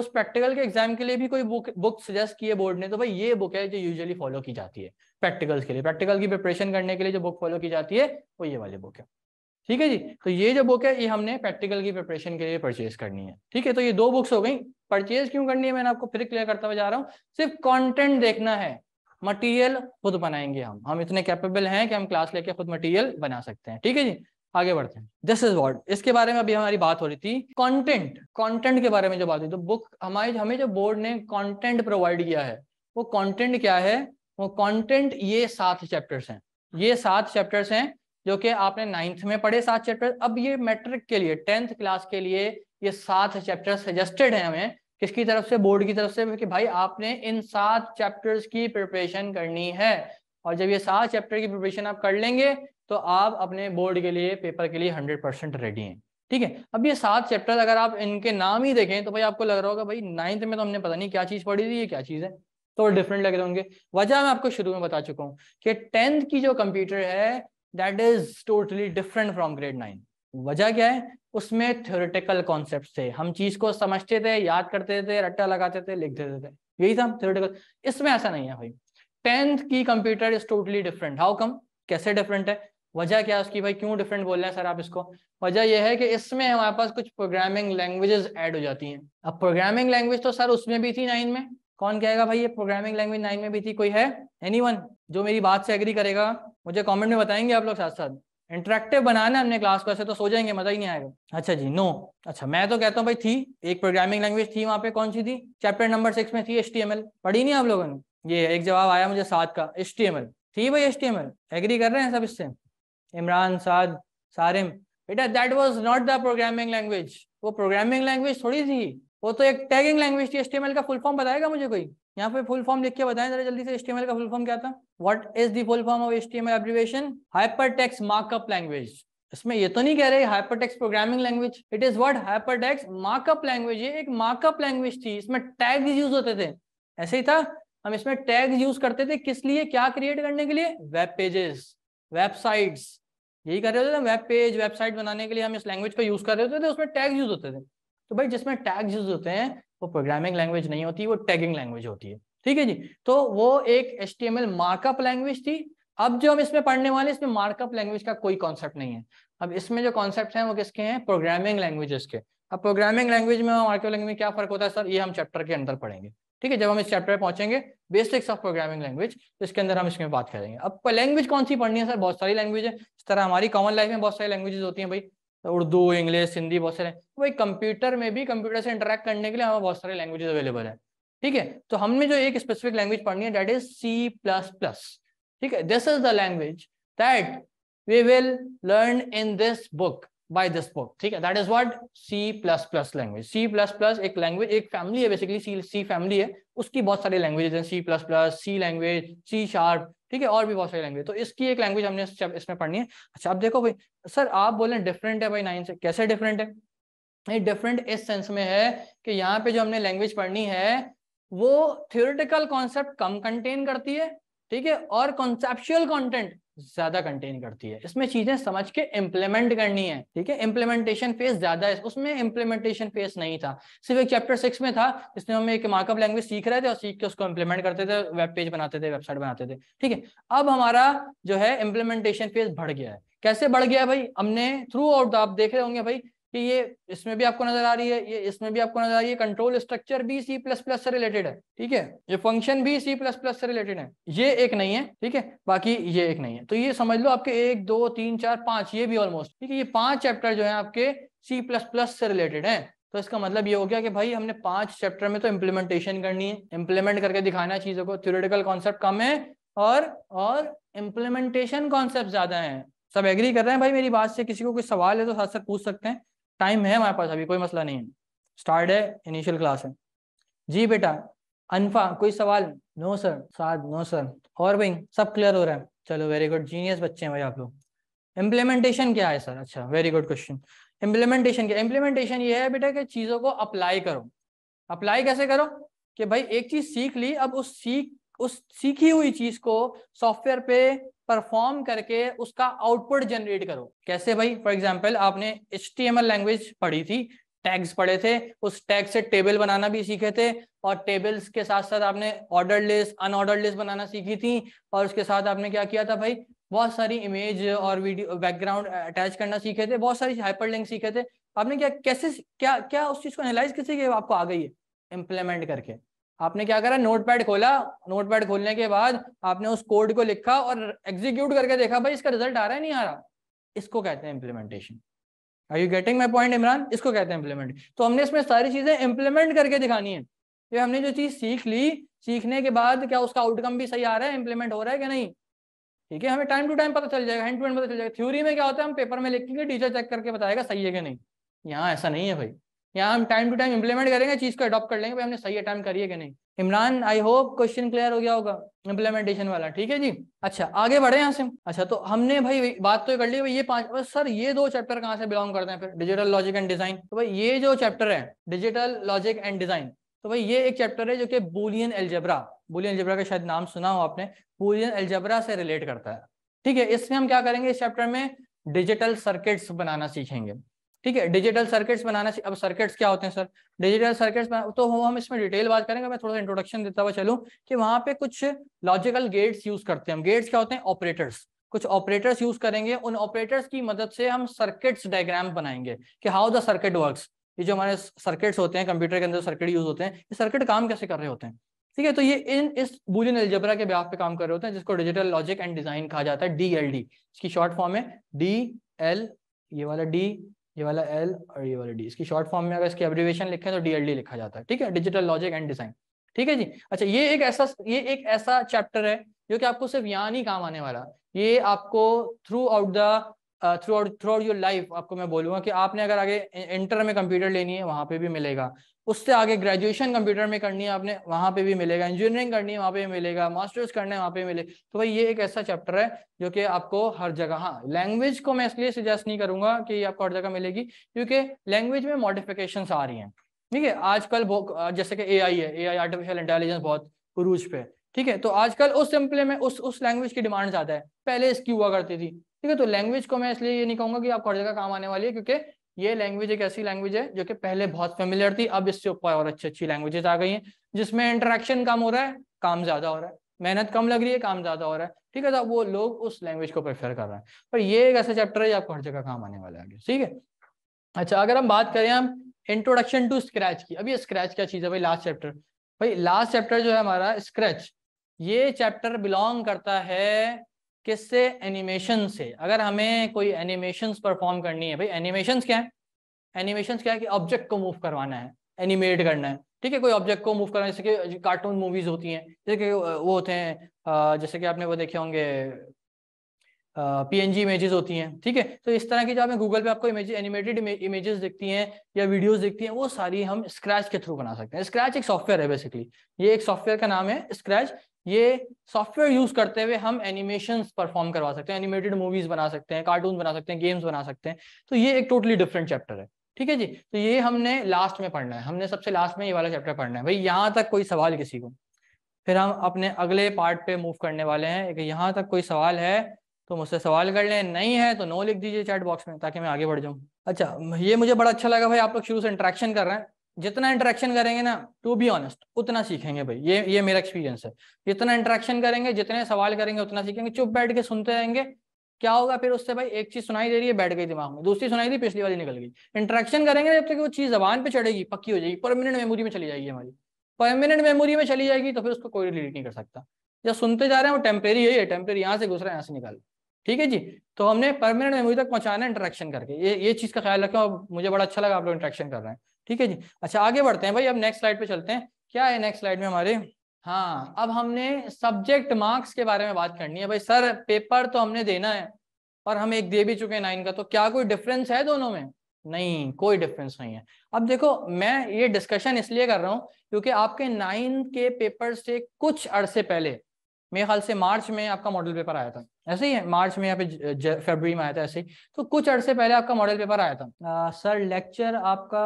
उस प्रैक्टिकल के एग्जाम के लिए भी कोई बुक बुक सजेस्ट की है बोर्ड ने तो भाई ये बुक है जो यूजुअली फॉलो की जाती है प्रैक्टिकल्स के लिए प्रैक्टिकल की प्रिपरेशन करने के लिए जो बुक फॉलो की जाती है वो ये वाली बुक है ठीक है जी तो ये जो बुक है ये हमने प्रैक्टिकल की प्रिपरेशन के लिए परचेज करनी है ठीक है तो ये दो बुक्स हो गई परचेज क्यों करनी है मैंने आपको फिर क्लियर करता हुआ जा रहा हूँ सिर्फ कॉन्टेंट देखना है मटीरियल खुद बनाएंगे हम हम इतने कैपेबल हैं कि हम क्लास लेके खुद मटीरियल बना सकते हैं ठीक है जी आगे बढ़ते हैं दिस इज वॉट इसके बारे में अभी हमारी बात हो रही थी कंटेंट कंटेंट के बारे में जो बात हुई तो बुक हमारे हमें जो बोर्ड ने कंटेंट प्रोवाइड किया है वो कंटेंट क्या है वो कंटेंट ये सात चैप्टर्स हैं ये सात चैप्टर्स हैं जो कि आपने नाइन्थ में पढ़े सात चैप्टर अब ये मैट्रिक के लिए टेंथ क्लास के लिए ये सात चैप्टर सजेस्टेड है हमें किसकी तरफ से बोर्ड की तरफ से कि भाई आपने इन सात चैप्टर्स की प्रिपरेशन करनी है और जब ये सात चैप्टर की प्रिपरेशन आप कर लेंगे तो आप अपने बोर्ड के लिए पेपर के लिए हंड्रेड परसेंट रेडी हैं ठीक है अब ये सात चैप्टर अगर आप इनके नाम ही देखें तो भाई आपको लग रहा होगा भाई नाइन्थ में तो हमने पता नहीं क्या चीज़ पढ़ी थी ये क्या चीज़ है तो डिफरेंट लग रहे होंगे वजह मैं आपको शुरू में बता चुका हूँ कि टेंथ की जो कंप्यूटर है that is totally different from grade nine वजह क्या है उसमें थ्योरेटिकल कॉन्सेप्ट थे हम चीज को समझते थे याद करते थे रट्टा लगाते थे लिख देते थे यही था थ्योरेटिकल इसमें ऐसा नहीं है भाई टेंथ की computer is totally different how come कैसे डिफरेंट है वजह क्या उसकी भाई क्यों डिफरेंट बोल रहे हैं सर आप इसको वजह यह है कि इसमें हमारे पास कुछ प्रोग्रामिंग लैंग्वेजेस ऐड हो जाती हैं अब प्रोग्रामिंग लैंग्वेज तो सर उसमें भी थी नाइन में कौन कहेगा भाई ये प्रोग्रामिंग लैंग्वेज नाइन में भी थी कोई है एनी जो मेरी बात से एग्री करेगा मुझे कॉमेंट में बताएंगे आप लोग साथ साथ इंटरेक्टिव बनाना हमने क्लास को ऐसे तो सो जाएंगे मजा ही नहीं आएगा अच्छा जी नो अच्छा मैं तो कहता हूँ भाई थी एक प्रोग्रामिंग लैंग्वेज थी वहाँ पे कौन सी थी चैप्टर नंबर सिक्स में थी एस पढ़ी नहीं आप लोगों ने ये एक जवाब आया मुझे सात का एस थी भाई एस एग्री कर रहे हैं सब इससे इमरान साद सारिम बेटा that was not the programming language वो प्रोग्रामिंग लैंग्वेज थोड़ी थी वो तो एक टैगिंग लैंग्वेज थी एस का फुल फॉर्म बताएगा मुझे कोई यहाँ पे फुल फॉर्म लिख के बताएं जरा जल्दी से एचटीएमएल का फुल फॉर्म क्या था what is the full form of HTML hyper text markup language इसमें ये तो नहीं कह रहे text programming language it is hyper text markup language ये एक मार्कअप लैंग्वेज थी इसमें टैग यूज होते थे ऐसे ही था हम इसमें टैग यूज करते थे किस लिए क्या क्रिएट करने के लिए वेब पेजेस वेबसाइट्स यही कर रहे होते थे वेब पेज वेबसाइट बनाने के लिए हम इस लैंग्वेज का यूज कर रहे होते थे उसमें टैग यूज होते थे तो भाई जिसमें टैग यूज होते हैं वो प्रोग्रामिंग लैंग्वेज नहीं होती वो टैगिंग लैंग्वेज होती है ठीक है जी तो वो एक एच मार्कअप लैंग्वेज थी अब जो हम इसमें पढ़ने वाले इसमें मार्कअप लैंग्वेज का कोई कॉन्सेप्ट नहीं है अब इसमें जो कॉन्सेप्ट है वो किसके हैं प्रोग्रामिंग लैंग्वेजेस के अब प्रोग्रामिंग लैंग्वेज में मार्कअप लैंग्वेज में क्या फर्क होता है सर ये हम चैप्टर के अंदर पढ़ेंगे ठीक है जब हम इस चैप्टर में पहुंचेंगे बेसिक्स ऑफ प्रोग्रामिंग लैंग्वेज तो इसके अंदर हम इसमें बात करेंगे अब लैंग्वेज कौन सी पढ़नी है सर बहुत सारी लैंग्वेज है इस तरह हमारी कॉमन लाइफ में बहुत सारी लैंग्वेजेज होती है भाई उर्दू इंग्लिश हिंदी बहुत सारे तो भाई कंप्यूटर में भी कंप्यूटर से इंटरेक्ट करने के लिए हमें बहुत सारे लैंग्वेजेज अवेलेबल है ठीक है तो हमने जो एक स्पेसिफिक लैंग्वेज पढ़नी है that is C plus plus ठीक है this is the language that we will learn in this book by this book ठीक है that is what C plus plus language C plus plus एक language एक family है basically C C family है उसकी बहुत सारी लैंग्वेजेज हैं C plus plus C language C sharp ठीक है और भी बहुत सारी लैंग्वेज तो इसकी एक लैंग्वेज हमने इसमें पढ़नी है अच्छा आप देखो भाई सर आप बोले डिफरेंट है भाई नाइन से कैसे डिफरेंट है नहीं डिफरेंट इस सेंस में है कि यहाँ पे जो हमने लैंग्वेज पढ़नी है वो थियोरिटिकल कॉन्सेप्ट कम कंटेन करती है ठीक है और कॉन्सेप्चुअल कंटेंट ज्यादा कंटेन करती है इसमें चीजें समझ के इम्प्लीमेंट करनी है ठीक है इम्प्लीमेंटेशन फेज ज्यादा है उसमें इम्प्लीमेंटेशन फेज नहीं था सिर्फ एक चैप्टर सिक्स में था जिसमें हम एक मार्कअप लैंग्वेज सीख रहे थे और सीख के उसको इम्प्लीमेंट करते थे वेब पेज बनाते थे वेबसाइट बनाते थे ठीक है अब हमारा जो है इम्प्लीमेंटेशन फेज बढ़ गया है कैसे बढ़ गया भाई हमने थ्रू आउट तो आप देख रहे होंगे भाई कि ये इसमें भी आपको नजर आ रही है ये इसमें भी आपको नजर आ रही है कंट्रोल स्ट्रक्चर भी सी प्लस प्लस से रिलेटेड है ठीक है ये फंक्शन भी सी प्लस प्लस से रिलेटेड है ये एक नहीं है ठीक है बाकी ये एक नहीं है तो ये समझ लो आपके एक दो तीन चार पांच ये भी ऑलमोस्ट ठीक है ये पांच चैप्टर जो है आपके सी प्लस प्लस से रिलेटेड है तो इसका मतलब ये हो गया कि भाई हमने पांच चैप्टर में तो इम्प्लीमेंटेशन करनी है इम्प्लीमेंट करके दिखाना है चीजों को थ्योरेटिकल कॉन्सेप्ट कम है और और इम्प्लीमेंटेशन कॉन्सेप्ट ज्यादा है सब एग्री कर रहे हैं भाई मेरी बात से किसी को कोई सवाल है तो साथ साथ पूछ सकते हैं टाइम है हमारे पास अभी कोई मसला नहीं है स्टार्ट है इनिशियल क्लास है जी बेटा अनफा कोई सवाल no sir Saad no sir और भाई सब क्लियर हो रहा है चलो वेरी गुड जीनियस बच्चे हैं भाई आप लोग इम्प्लीमेंटेशन क्या है सर अच्छा वेरी गुड क्वेश्चन इम्प्लीमेंटेशन क्या इम्प्लीमेंटेशन ये है बेटा कि चीज़ों को अप्लाई करो अप्लाई कैसे करो कि भाई एक चीज़ सीख ली अब उस सीख उस सीखी हुई चीज को सॉफ्टवेयर पे परफॉर्म करके उसका आउटपुट जनरेट करो कैसे भाई फॉर एग्जाम्पल आपने एच लैंग्वेज पढ़ी थी टैग्स पढ़े थे उस टैग से टेबल बनाना भी सीखे थे और टेबल्स के साथ साथ आपने ऑर्डर लिस्ट अनऑर्डर लिस्ट बनाना सीखी थी और उसके साथ आपने क्या किया था भाई बहुत सारी इमेज और वीडियो बैकग्राउंड अटैच करना सीखे थे बहुत सारी हाइपर लिंक सीखे थे आपने क्या कैसे क्या क्या उस चीज को एनालाइज कैसे आपको आ गई है इम्प्लीमेंट करके आपने क्या करा नोटपैड खोला नोटपैड खोलने के बाद आपने उस कोड को लिखा और एग्जीक्यूट करके देखा भाई इसका रिजल्ट आ रहा है नहीं आ रहा इसको कहते हैं implementation are you getting my point Imran इसको कहते हैं इम्प्लीमेंट तो हमने इसमें सारी चीजें इम्प्लीमेंट करके दिखानी है ये हमने जो चीज सीख ली सीखने के बाद क्या उसका आउटकम भी सही आ रहा है इम्प्लीमेंट हो रहा है कि नहीं ठीक है हमें टाइम टू टाइम पता चल जाएगा हैंड टू हैंड पता चल जाएगा थ्योरी में क्या होता है हम पेपर में लिखेंगे टीचर चेक करके बताएगा सही है कि नहीं यहाँ ऐसा नहीं है भाई यहाँ हम टाइम टू टाइम इम्प्लीमेंट करेंगे चीज को अडॉप्ट कर लेंगे हमने सही अटैम्प करिए कि नहीं Imran I hope question clear हो गया होगा इम्प्लीमेंटेशन वाला ठीक है जी अच्छा आगे बढ़े यहाँ से अच्छा तो हमने भाई बात तो कर ली भाई ये पांच सर ये दो चैप्टर कहाँ से बिलोंग करते हैं फिर डिजिटल लॉजिक एंड डिजाइन तो भाई ये जो चैप्टर है डिजिटल लॉजिक एंड डिजाइन तो भाई ये एक चैप्टर है जो कि बोलियन एल्जेब्रा बोलियन एल्जेब्रा का शायद नाम सुना हो आपने बोलियन एल्जेब्रा से रिलेट करता है ठीक है इसमें हम क्या करेंगे इस चैप्टर में डिजिटल सर्किट्स बनाना सीखेंगे ठीक है डिजिटल सर्किट्स बनाना अब सर्किट्स क्या होते हैं सर डिजिटल सर्किट्स तो हम हम इसमें डिटेल बात करेंगे मैं थोड़ा इंट्रोडक्शन देता हुआ चलूँ कि वहाँ पे कुछ लॉजिकल गेट्स यूज करते हैं हम गेट्स क्या होते हैं ऑपरेटर्स कुछ ऑपरेटर्स यूज करेंगे उन ऑपरेटर्स की मदद से हम सर्किट्स डायग्राम बनाएंगे कि हाउ द सर्किट वर्क ये जो हमारे सर्किट्स होते हैं कंप्यूटर के अंदर सर्किट यूज होते हैं ये सर्किट काम कैसे कर रहे होते हैं ठीक है तो ये इन इस बुलियन एल्जबरा के ब्याप पे काम कर रहे होते हैं जिसको डिजिटल लॉजिक एंड डिजाइन कहा जाता है डी एल डी इसकी शॉर्ट फॉर्म है डी एल ये वाला डी ये वाला एल और ये वाला डी इसकी शॉर्ट फॉर्म में अगर इसकी एब्रीवेशन लिखे तो डीएलडी लिखा जाता है ठीक है डिजिटल लॉजिक एंड डिजाइन ठीक है जी अच्छा ये एक ऐसा ये एक ऐसा चैप्टर है जो कि आपको सिर्फ यहाँ नहीं काम आने वाला ये आपको throughout the throughout throughout your life आपको मैं बोलूंगा कि आपने अगर आगे इंटर में कंप्यूटर लेनी है वहां पे भी मिलेगा उससे आगे ग्रेजुएशन कंप्यूटर में करनी है आपने वहां पे भी मिलेगा इंजीनियरिंग करनी है वहां पे भी मिलेगा मास्टर्स करना है वहां पे मिलेगा तो भाई ये एक ऐसा चैप्टर है जो कि आपको हर जगह हाँ लैंग्वेज को मैं इसलिए सजेस्ट नहीं करूंगा कि आपको हर जगह मिलेगी क्योंकि लैंग्वेज में मॉडिफिकेशन आ रही है ठीक है आजकल जैसे कि ए है ए आई आर्टिफिशियल इंटेलिजेंस बहुत उरूज पे ठीक है तो आजकल उस सिंपले में उस उस लैंग्वेज की डिमांड ज्यादा है पहले इसकी हुआ करती थी ठीक है तो लैंग्वेज को मैं इसलिए ये नहीं कहूंगा कि आपको हर जगह काम आने वाली है क्योंकि ये लैंग्वेज एक ऐसी लैंग्वेज है जो कि पहले बहुत फेमिलियर थी अब इससे ऊपर और अच्छी अच्छी लैंग्वेजेस आ गई हैं जिसमें इंटरेक्शन कम हो रहा है काम ज्यादा हो रहा है मेहनत कम लग रही है काम ज्यादा हो रहा है ठीक है तो वो लोग उस लैंग्वेज को प्रेफर कर रहे हैं पर ये एक ऐसा चैप्टर है जो आपको हर जगह काम आने वाला है ठीक है अच्छा अगर हम बात करें हम इंट्रोडक्शन टू स्क्रैच की अभी स्क्रैच क्या चीज़ है भाई लास्ट चैप्टर भाई लास्ट चैप्टर जो है हमारा स्क्रैच ये चैप्टर बिलोंग करता है किससे एनिमेशन से अगर हमें कोई एनिमेशन परफॉर्म करनी है भाई एनिमेशन क्या है एनिमेशन क्या है कि ऑब्जेक्ट को मूव करवाना है एनिमेट करना है ठीक है कोई ऑब्जेक्ट को मूव करना जैसे कि कार्टून मूवीज होती हैं जैसे कि वो होते हैं जैसे कि आपने वो देखे होंगे पी एन जी इमेजेस होती हैं ठीक है तो इस तरह की जो आपने गूगल पे आपको इमेज एनिमेटेड इमेजेस दिखती हैं या वीडियोस दिखती हैं वो सारी हम स्क्रैच के थ्रू बना सकते हैं स्क्रैच एक सॉफ्टवेयर है बेसिकली ये एक सॉफ्टवेयर का नाम है स्क्रैच ये सॉफ्टवेयर यूज करते हुए हम एनिमेशन परफॉर्म करवा सकते हैं एनिमेटेड मूवीज बना सकते हैं कार्टून बना सकते हैं गेम्स बना सकते हैं तो ये एक टोटली डिफरेंट चैप्टर है ठीक है जी तो ये हमने लास्ट में पढ़ना है हमने सबसे लास्ट में ये वाला चैप्टर पढ़ना है भाई यहाँ तक कोई सवाल किसी को फिर हम अपने अगले पार्ट पे मूव करने वाले हैं कि यहाँ तक कोई सवाल है तो मुझसे सवाल कर लें नहीं है तो नो लिख दीजिए चैट बॉक्स में ताकि मैं आगे बढ़ जाऊँ अच्छा ये मुझे बड़ा अच्छा लगा भाई आप लोग शुरू से इंट्रैक्शन कर रहे हैं जितना इंटरेक्शन करेंगे ना टू बी ऑनेस्ट उतना सीखेंगे भाई ये ये मेरा एक्सपीरियंस है जितना इंटरेक्शन करेंगे जितने सवाल करेंगे उतना सीखेंगे चुप बैठ के सुनते रहेंगे क्या होगा फिर उससे भाई एक चीज सुनाई दे रही है बैठ गई दिमाग में दूसरी सुनाई दी पिछली वाली निकल गई इंटरेक्शन करेंगे जब तक तो वो चीज जबान पे चढ़ेगी पक्की हो जाएगी परमानेंट मेमोरी में चली जाएगी हमारी परमानेंट मेमोरी में चली जाएगी तो फिर उसको कोई रिलीट नहीं कर सकता जब सुनते जा रहे हैं वो टेम्परेरी है टेम्परेरी यहाँ से घुस रहे हैं यहाँ से निकाल ठीक है जी तो हमने परमानेंट मेमोरी तक पहुंचाना इंटरेक्शन करके ये ये चीज का ख्याल रखें और मुझे बड़ा अच्छा लगा आप लोग इंटरेक्शन कर रहे हैं ठीक है जी अच्छा आगे बढ़ते हैं भाई अब नेक्स्ट स्लाइड पे चलते हैं क्या है नेक्स्ट स्लाइड में हमारे हाँ अब हमने सब्जेक्ट मार्क्स के बारे में बात करनी है भाई सर पेपर तो हमने देना है और हम एक दे भी चुके हैं नाइन का तो क्या कोई डिफरेंस है दोनों में नहीं कोई डिफरेंस नहीं है अब देखो मैं ये डिस्कशन इसलिए कर रहा हूँ क्योंकि आपके नाइन के पेपर से कुछ अरसे पहले मेरे ख्याल से मार्च में आपका मॉडल पेपर आया था ऐसे ही है मार्च में या फिर फेबरी में आया था ऐसे ही तो कुछ अर्से पहले आपका मॉडल पेपर आया था आ, सर लेक्चर आपका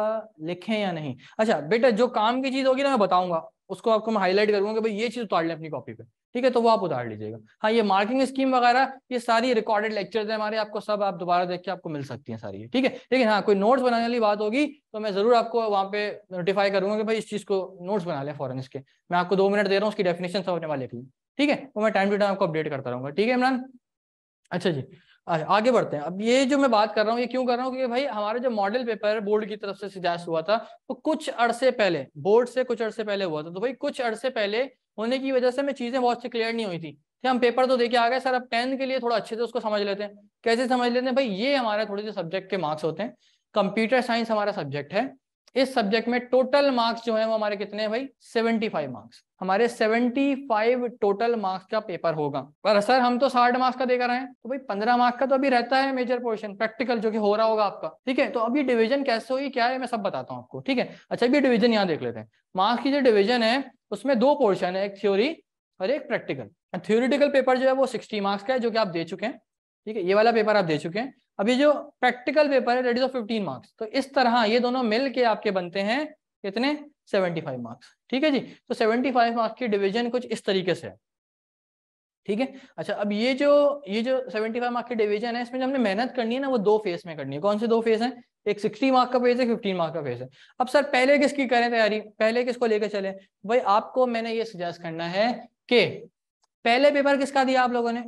लिखे या नहीं अच्छा बेटा जो काम की चीज होगी ना मैं बताऊंगा उसको आपको मैं हाईलाइट करूंगा कि भाई ये चीज़ उतार लें अपनी कॉपी पे ठीक है तो वो आप उतार लीजिएगा हाँ ये मार्किंग स्कीम वगैरह ये सारी रिकॉर्डेड लेक्चर है हमारे आपको सब आप दोबारा देख के आपको मिल सकती हैं सारी ठीक है लेकिन हाँ कोई नोट्स बनाने वाली बात होगी तो मैं जरूर आपको वहाँ पे नोटिफाई करूंगा कि भाई इस चीज़ को नोट्स बना लें फॉरन इसके मैं आपको दो मिनट दे रहा हूँ उसकी डेफिनेशन सब अपने वहाँ लिख लें ठीक है वो मैं टाइम टू टाइम आपको अपडेट करता रहूंगा ठीक है इमरान अच्छा जी अच्छा, आगे बढ़ते हैं अब ये जो मैं बात कर रहा हूँ ये क्यों कर रहा हूँ क्योंकि भाई हमारा जो मॉडल पेपर बोर्ड की तरफ से सुजाइश हुआ था तो कुछ अरसे पहले बोर्ड से कुछ अरसे पहले हुआ था तो भाई कुछ अरसे पहले होने की वजह से मैं चीजें बहुत सी क्लियर नहीं हुई थी कि हम पेपर तो देखे आ गए सर अब टेंथ के लिए थोड़ा अच्छे से उसको समझ लेते हैं कैसे समझ लेते हैं भाई ये हमारे थोड़े से सब्जेक्ट के मार्क्स होते हैं कंप्यूटर साइंस हमारा सब्जेक्ट है इस सब्जेक्ट में टोटल मार्क्स जो है वो हमारे कितने हैं भाई फाइव मार्क्स हमारे सेवेंटी फाइव टोटल मार्क्स का पेपर होगा पर सर हम तो साठ मार्क्स का देकर आए तो भाई पंद्रह मार्क्स का तो अभी रहता है मेजर पोर्शन प्रैक्टिकल जो कि हो रहा होगा आपका ठीक है तो अभी डिवीजन कैसे होगी क्या है मैं सब बताता हूँ आपको ठीक है अच्छा अभी डिविजन यहाँ देख लेते हैं मार्क्स की जो डिविजन है उसमें दो पोर्शन है एक थ्योरी और एक प्रैक्टिकल थ्योरिटिकल पेपर जो है वो सिक्सटी मार्क्स का है जो कि आप दे चुके हैं ठीक है ये वाला पेपर आप दे चुके हैं अब ये जो प्रैक्टिकल पेपर है that is of fifteen marks तो इस तरह ये दोनों मिल के आपके बनते हैं कितने फाइव मार्क्स ठीक है जी तो फाइव मार्क्स की डिवीजन कुछ इस तरीके से है ठीक है अच्छा अब ये जो ये जो सेवेंटी फाइव मार्क्स की डिवीजन है इसमें जो हमने मेहनत करनी है ना वो दो फेज में करनी है कौन से दो फेज है एक सिक्सटी मार्क का फेज है फिफ्टीन मार्क का फेज है अब सर पहले किसकी करें तैयारी पहले किसको लेकर चले भाई आपको मैंने ये सजेस्ट करना है कि पहले पेपर किसका दिया आप लोगों ने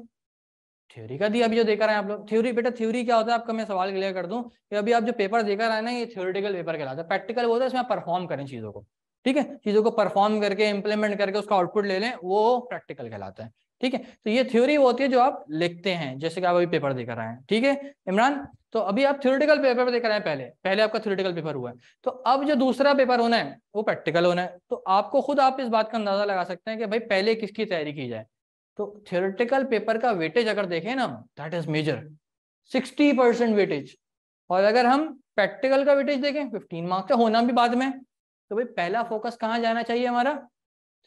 थ्योरी का दी अभी जो देखा रहे हैं आप लोग थ्योरी बेटा थ्योरी क्या होता है आपका मैं सवाल क्लियर कर दूं कि अभी आप जो पेपर देखा रहे हैं ना ये थ्योरेटिकल पेपर कहलाता है प्रैक्टिकल वो होता है इसमें परफॉर्म करें चीजों को ठीक है चीजों को परफॉर्म करके इंप्लीमेंट करके उसका आउटपुट ले लें वो प्रैक्टिकल कहलाता है ठीक है तो ये थ्योरी वो होती है जो आप लिखते हैं जैसे कि आप अभी पेपर देख रहे हैं ठीक है इमरान तो अभी आप थ्योरेटिकल पेपर देख रहे हैं पहले पहले आपका थ्योरेटिकल पेपर हुआ है तो अब जो दूसरा पेपर होना है वो प्रैक्टिकल होना है तो आपको खुद आप इस बात का अंदाजा लगा सकते हैं कि भाई पहले किसकी तैयारी की जाए तो थियोरिटिकल पेपर का वेटेज अगर देखें ना that is major 60 percent weightage और अगर हम प्रैक्टिकल का वेटेज देखें 15 मार्क्स का होना भी बाद में तो भाई पहला फोकस कहाँ जाना चाहिए हमारा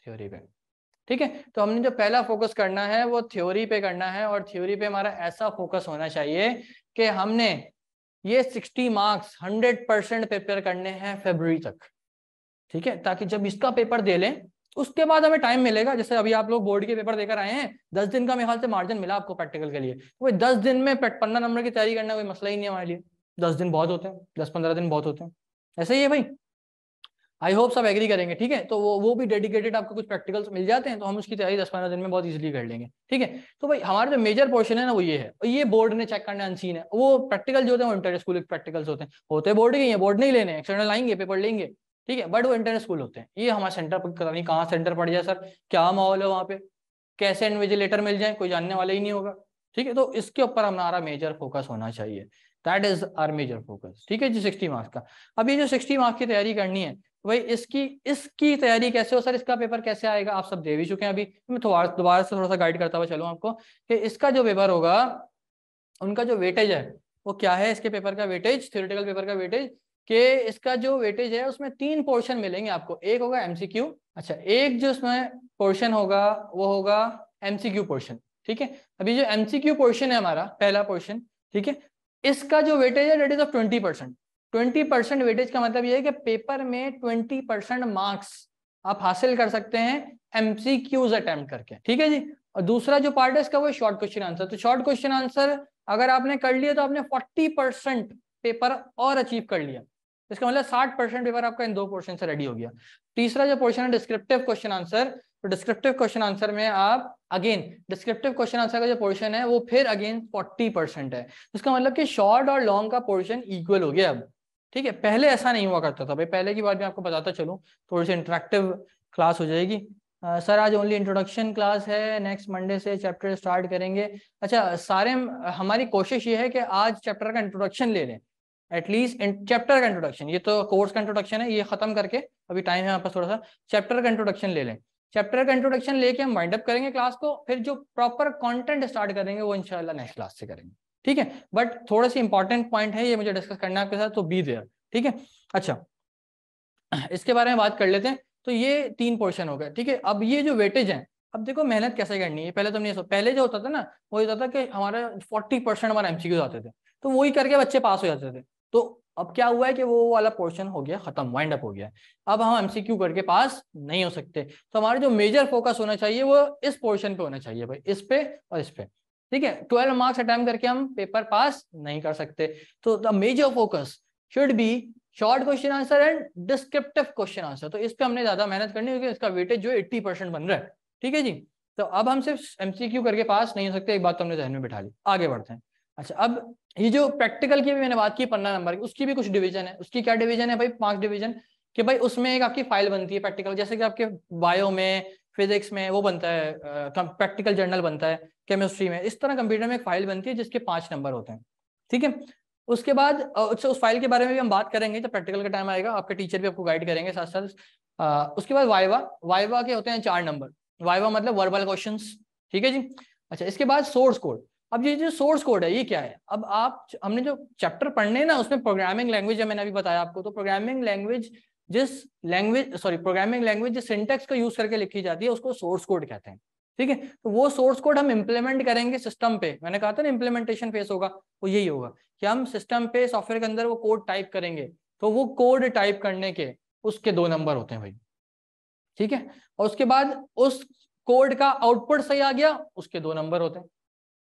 थ्योरी पे ठीक है तो हमने जो पहला फोकस करना है वो थ्योरी पे करना है और थ्योरी पे हमारा ऐसा फोकस होना चाहिए कि हमने ये 60 मार्क्स 100 परसेंट पेपर करने हैं फेबर तक ठीक है ताकि जब इसका पेपर दे लें उसके बाद हमें टाइम मिलेगा जैसे अभी आप लोग बोर्ड के पेपर देकर आए हैं दस दिन का मेरे ख्याल से मार्जिन मिला आपको प्रैक्टिकल के लिए वो दस दिन में पंद्रह नंबर की तैयारी करना कोई मसला ही नहीं है हमारे लिए दस दिन बहुत होते हैं दस पंद्रह दिन बहुत होते हैं ऐसे ही है भाई आई होप सब एग्री करेंगे ठीक है तो वो वो भी डेडिकेटेड आपको कुछ प्रैक्टिकल्स मिल जाते हैं तो हम उसकी तैयारी दस पंद्रह दिन में बहुत इजीली कर लेंगे ठीक है तो भाई हमारे जो मेजर पोर्शन है ना वो ये है और ये बोर्ड ने चेक करने अनसीन है वो प्रैक्टिकल जो होते हैं वो इंटर स्कूल प्रैक्टिकल्स होते हैं होते बोर्ड के ही है बोर्ड नहीं लेने एक्सटर्नल आएंगे पेपर लेंगे ठीक है बट वो इंटर स्कूल होते हैं ये हमारे सेंटर पर पता नहीं कहाँ सेंटर पड़ जाए सर क्या माहौल है वहाँ पे कैसे इन्विजिलेटर मिल जाए कोई जानने वाला ही नहीं होगा ठीक है तो इसके ऊपर हमारा मेजर फोकस होना चाहिए that is our major focus ठीक है जी सिक्सटी मार्क्स का अब ये जो सिक्सटी मार्क्स की तैयारी करनी है भाई इसकी इसकी तैयारी कैसे हो सर इसका पेपर कैसे आएगा आप सब दे भी चुके हैं अभी मैं थोड़ा दोबारा से थोड़ा सा गाइड करता हुआ चलूँ आपको कि इसका जो पेपर होगा उनका जो वेटेज है वो क्या है इसके पेपर का वेटेज थियोरिटिकल पेपर का वेटेज कि इसका जो वेटेज है उसमें तीन पोर्शन मिलेंगे आपको एक होगा एमसीक्यू अच्छा एक जो इसमें पोर्शन होगा वो होगा एमसीक्यू पोर्शन ठीक है अभी जो एमसीक्यू पोर्शन है हमारा पहला पोर्शन ठीक है इसका जो वेटेज है that is of twenty percent twenty percent weightage का मतलब ये है कि पेपर में ट्वेंटी परसेंट मार्क्स आप हासिल कर सकते हैं एमसीक्यूज अटेम्प्ट करके ठीक है जी और दूसरा जो पार्ट है इसका वो शॉर्ट क्वेश्चन आंसर तो शॉर्ट क्वेश्चन आंसर अगर आपने कर लिया तो आपने फोर्टी परसेंट पेपर और अचीव कर लिया इसका मतलब साठ परसेंट पेपर आपका इन दो पोर्शन से रेडी हो गया तीसरा जो पोर्शन है डिस्क्रिप्टिव क्वेश्चन आंसर तो डिस्क्रिप्टिव क्वेश्चन आंसर में आप अगेन डिस्क्रिप्टिव क्वेश्चन आंसर का जो पोर्शन है वो फिर अगेन फोर्टी परसेंट है इसका मतलब कि शॉर्ट और लॉन्ग का पोर्शन इक्वल हो गया अब ठीक है पहले ऐसा नहीं हुआ करता था भाई पहले की बात मैं आपको बताता चलूँ थोड़ी सी इंटरेक्टिव क्लास हो जाएगी सर आज ओनली इंट्रोडक्शन क्लास है नेक्स्ट मंडे से चैप्टर स्टार्ट करेंगे अच्छा सारे हमारी कोशिश ये है कि आज चैप्टर का इंट्रोडक्शन ले लें एटलीस्ट चैप्टर का इंट्रोडक्शन ये तो कोर्स का इंट्रोडक्शन है ये खत्म करके अभी टाइम है आपका थोड़ा सा चैप्टर का इंट्रोडक्शन ले लें चैप्टर का इंट्रोडक्शन लेके हम वाइंड अप करेंगे क्लास को फिर जो प्रॉपर कंटेंट स्टार्ट करेंगे वो इनशाला नेक्स्ट क्लास से करेंगे ठीक है बट थोड़ा सी इंपॉर्टेंट पॉइंट है ये मुझे डिस्कस करना है आपके साथ तो बी देयर ठीक है अच्छा इसके बारे में बात कर लेते हैं तो ये तीन पोर्शन हो गए ठीक है अब ये जो वेटेज है अब देखो मेहनत कैसे करनी है पहले तो नहीं पहले जो होता था ना वो होता था कि हमारे फोर्टी परसेंट हमारे एमसीक्यूज आते थे तो वही करके बच्चे पास हो जाते थे तो अब क्या हुआ है कि वो वाला पोर्शन हो गया खत्म वाइंड अप हो गया अब हम एमसीक्यू करके पास नहीं हो सकते तो हमारे जो मेजर फोकस होना चाहिए वो इस पोर्शन पे होना चाहिए भाई इस पे और इस पे ठीक है ट्वेल्व मार्क्स अटैम करके हम पेपर पास नहीं कर सकते तो the major focus should be short question answer and descriptive question answer तो इस पर हमने ज्यादा मेहनत करनी क्योंकि इसका वेटेज जो एट्टी बन रहा है ठीक है जी तो अब हम सिर्फ एमसीक्यू करके पास नहीं हो सकते एक बात तो हमने जहन में बिठा ली आगे बढ़ते हैं अच्छा अब ये जो प्रैक्टिकल की भी मैंने बात की पंद्रह नंबर की उसकी भी कुछ डिवीजन है उसकी क्या डिवीजन है भाई पांच डिवीजन कि भाई उसमें एक आपकी फाइल बनती है प्रैक्टिकल जैसे कि आपके बायो में फिजिक्स में वो बनता है प्रैक्टिकल जर्नल बनता है केमिस्ट्री में इस तरह कंप्यूटर में एक फाइल बनती है जिसके पांच नंबर होते हैं ठीक है उसके बाद उस फाइल के बारे में भी हम बात करेंगे जब प्रैक्टिकल का टाइम आएगा आपके टीचर भी आपको गाइड करेंगे साथ साथ उसके बाद वाइवा वाइवा के होते हैं चार नंबर वाइवा मतलब वर्बल क्वेश्चन ठीक है जी अच्छा इसके बाद सोर्स कोड अब ये जो सोर्स कोड है ये क्या है अब आप हमने जो चैप्टर पढ़ने ना उसमें प्रोग्रामिंग लैंग्वेज है मैंने अभी बताया आपको तो प्रोग्रामिंग लैंग्वेज जिस लैंग्वेज सॉरी प्रोग्रामिंग लैंग्वेज जिस सिंटेक्स का यूज करके लिखी जाती है उसको सोर्स कोड कहते हैं ठीक है तो वो सोर्स कोड हम इम्प्लीमेंट करेंगे सिस्टम पे मैंने कहा था ना इम्प्लीमेंटेशन फेस होगा वो यही होगा कि हम सिस्टम पे सॉफ्टवेयर के अंदर वो कोड टाइप करेंगे तो वो कोड टाइप करने के उसके दो नंबर होते हैं भाई ठीक है और उसके बाद उस कोड का आउटपुट सही आ गया उसके दो नंबर होते हैं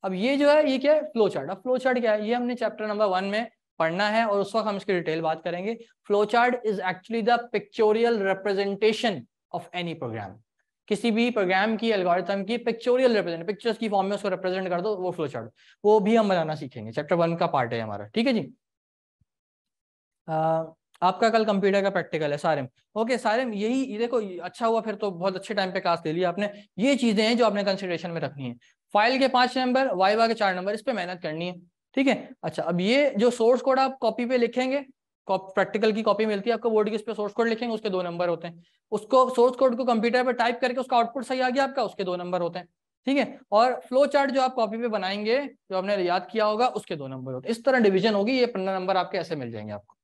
अब ये जो है ये क्या है फ्लो चार्ट अब फ्लो चार्ट क्या है ये हमने चैप्टर नंबर वन में पढ़ना है और उस वक्त हम इसकी डिटेल बात करेंगे flow chart is actually the pictorial representation of any program किसी भी प्रोग्राम की एल्गोरिथम की पिक्चोरियल रिप्रेजेंट पिक्चर्स की फॉर्म में उसको रिप्रेजेंट कर दो वो फ्लो चार्ट वो भी हम बनाना सीखेंगे चैप्टर वन का पार्ट है हमारा ठीक है जी आ, आपका कल कंप्यूटर का प्रैक्टिकल है सारे ओके सारे यही देखो अच्छा हुआ फिर तो बहुत अच्छे टाइम पे क्लास ले लिया आपने ये चीजें हैं जो आपने कंसिडरेशन में रखनी है फाइल के पांच नंबर वाइवा के चार नंबर इस पर मेहनत करनी है ठीक है अच्छा अब ये जो सोर्स कोड आप कॉपी पे लिखेंगे प्रैक्टिकल की कॉपी मिलती है आपको बोर्ड की उस पर सोर्स कोड लिखेंगे उसके दो नंबर होते हैं उसको सोर्स कोड को कंप्यूटर पर टाइप करके उसका आउटपुट सही आ गया आपका उसके दो नंबर होते हैं ठीक है और फ्लो चार्ट जो आप कॉपी पे बनाएंगे जो आपने याद किया होगा उसके दो नंबर होते हैं इस तरह डिवीजन होगी ये पंद्रह नंबर आपके ऐसे मिल जाएंगे आपको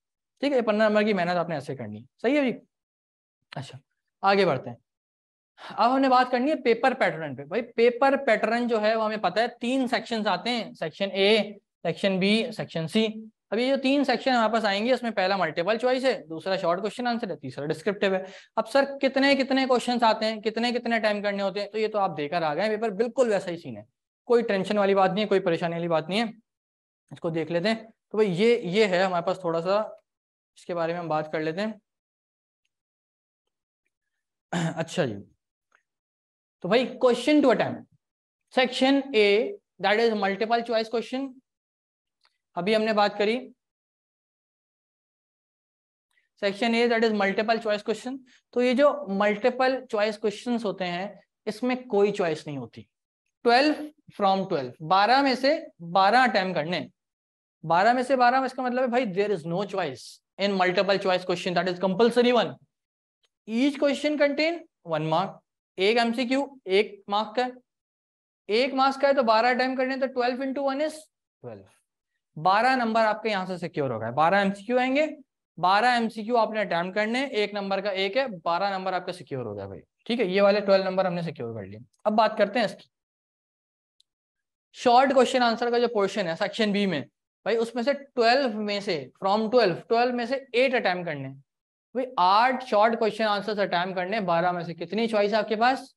ठीक है पंद्रह नंबर की मेहनत आपने ऐसे करनी है सही है जी अच्छा आगे बढ़ते हैं अब हमने बात करनी है पेपर पैटर्न पे भाई पेपर पैटर्न जो है वो हमें पता है तीन सेक्शन आते हैं section A section B section C अब ये जो तीन सेक्शन हमारे पास आएंगे इसमें पहला मल्टीपल चॉइस है दूसरा शॉर्ट क्वेश्चन आंसर है तीसरा डिस्क्रिप्टिव है अब सर कितने कितने क्वेश्चन आते हैं कितने कितने टाइम करने होते हैं तो ये तो आप देकर आ गए पेपर बिल्कुल वैसा ही सीन है कोई टेंशन वाली बात नहीं है कोई परेशानी वाली बात नहीं है इसको देख लेते हैं तो भाई ये ये है हमारे पास थोड़ा सा इसके बारे में हम बात कर लेते हैं (clears throat) अच्छा जी तो भाई question to attempt section A that is multiple choice question अभी हमने बात करी section A that is multiple choice question तो ये जो मल्टीपल चॉइस क्वेश्चन होते हैं इसमें कोई चॉइस नहीं होती ट्वेल्व फ्रॉम ट्वेल्व बारह में से बारह अटैम्प करने बारह में से बारह इसका मतलब है भाई there is no choice in multiple choice question that is compulsory one each question contain one mark एक एमसीक्यू एक मार्क का है एक मार्क्स का है तो बारह टाइम करने तो twelve into one is twelve बारह नंबर आपके यहां से सिक्योर होगा गए बारह एमसीक्यू आएंगे बारह एमसीक्यू आपने अटैम्प करने एक नंबर का एक है बारह नंबर आपका सिक्योर हो गया भाई ठीक है ये वाले ट्वेल्व नंबर हमने सिक्योर कर लिए अब बात करते हैं इसकी शॉर्ट क्वेश्चन आंसर का जो पोर्शन है सेक्शन बी में भाई उसमें से ट्वेल्व में से फ्रॉम ट्वेल्व ट्वेल्व में से एट अटैम्प करने भाई आठ शॉर्ट क्वेश्चन आंसर अटैम्प करने बारह में से कितनी चॉइस है आपके पास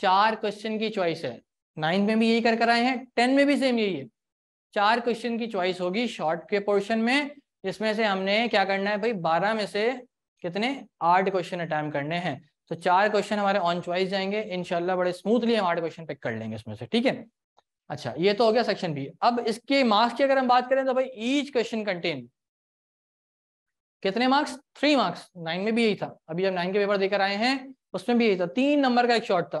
चार क्वेश्चन की चॉइस है नाइन्थ में भी यही कर कर आए हैं टेन में भी सेम यही है चार क्वेश्चन की चॉइस होगी शॉर्ट के पोर्शन में इसमें से हमने क्या करना है भाई बारह में से कितने आठ क्वेश्चन अटैम्प करने हैं तो चार क्वेश्चन हमारे ऑन चॉइस जाएंगे इनशाला बड़े स्मूथली हम आठ क्वेश्चन पिक कर लेंगे इसमें से ठीक है अच्छा ये तो हो गया सेक्शन बी अब इसके मार्क्स की अगर हम बात करें तो भाई ईच क्वेश्चन कंटेन कितने मार्क्स थ्री मार्क्स नाइन में भी यही था अभी जब नाइन के पेपर देकर आए हैं उसमें भी यही था तीन नंबर का एक शॉर्ट था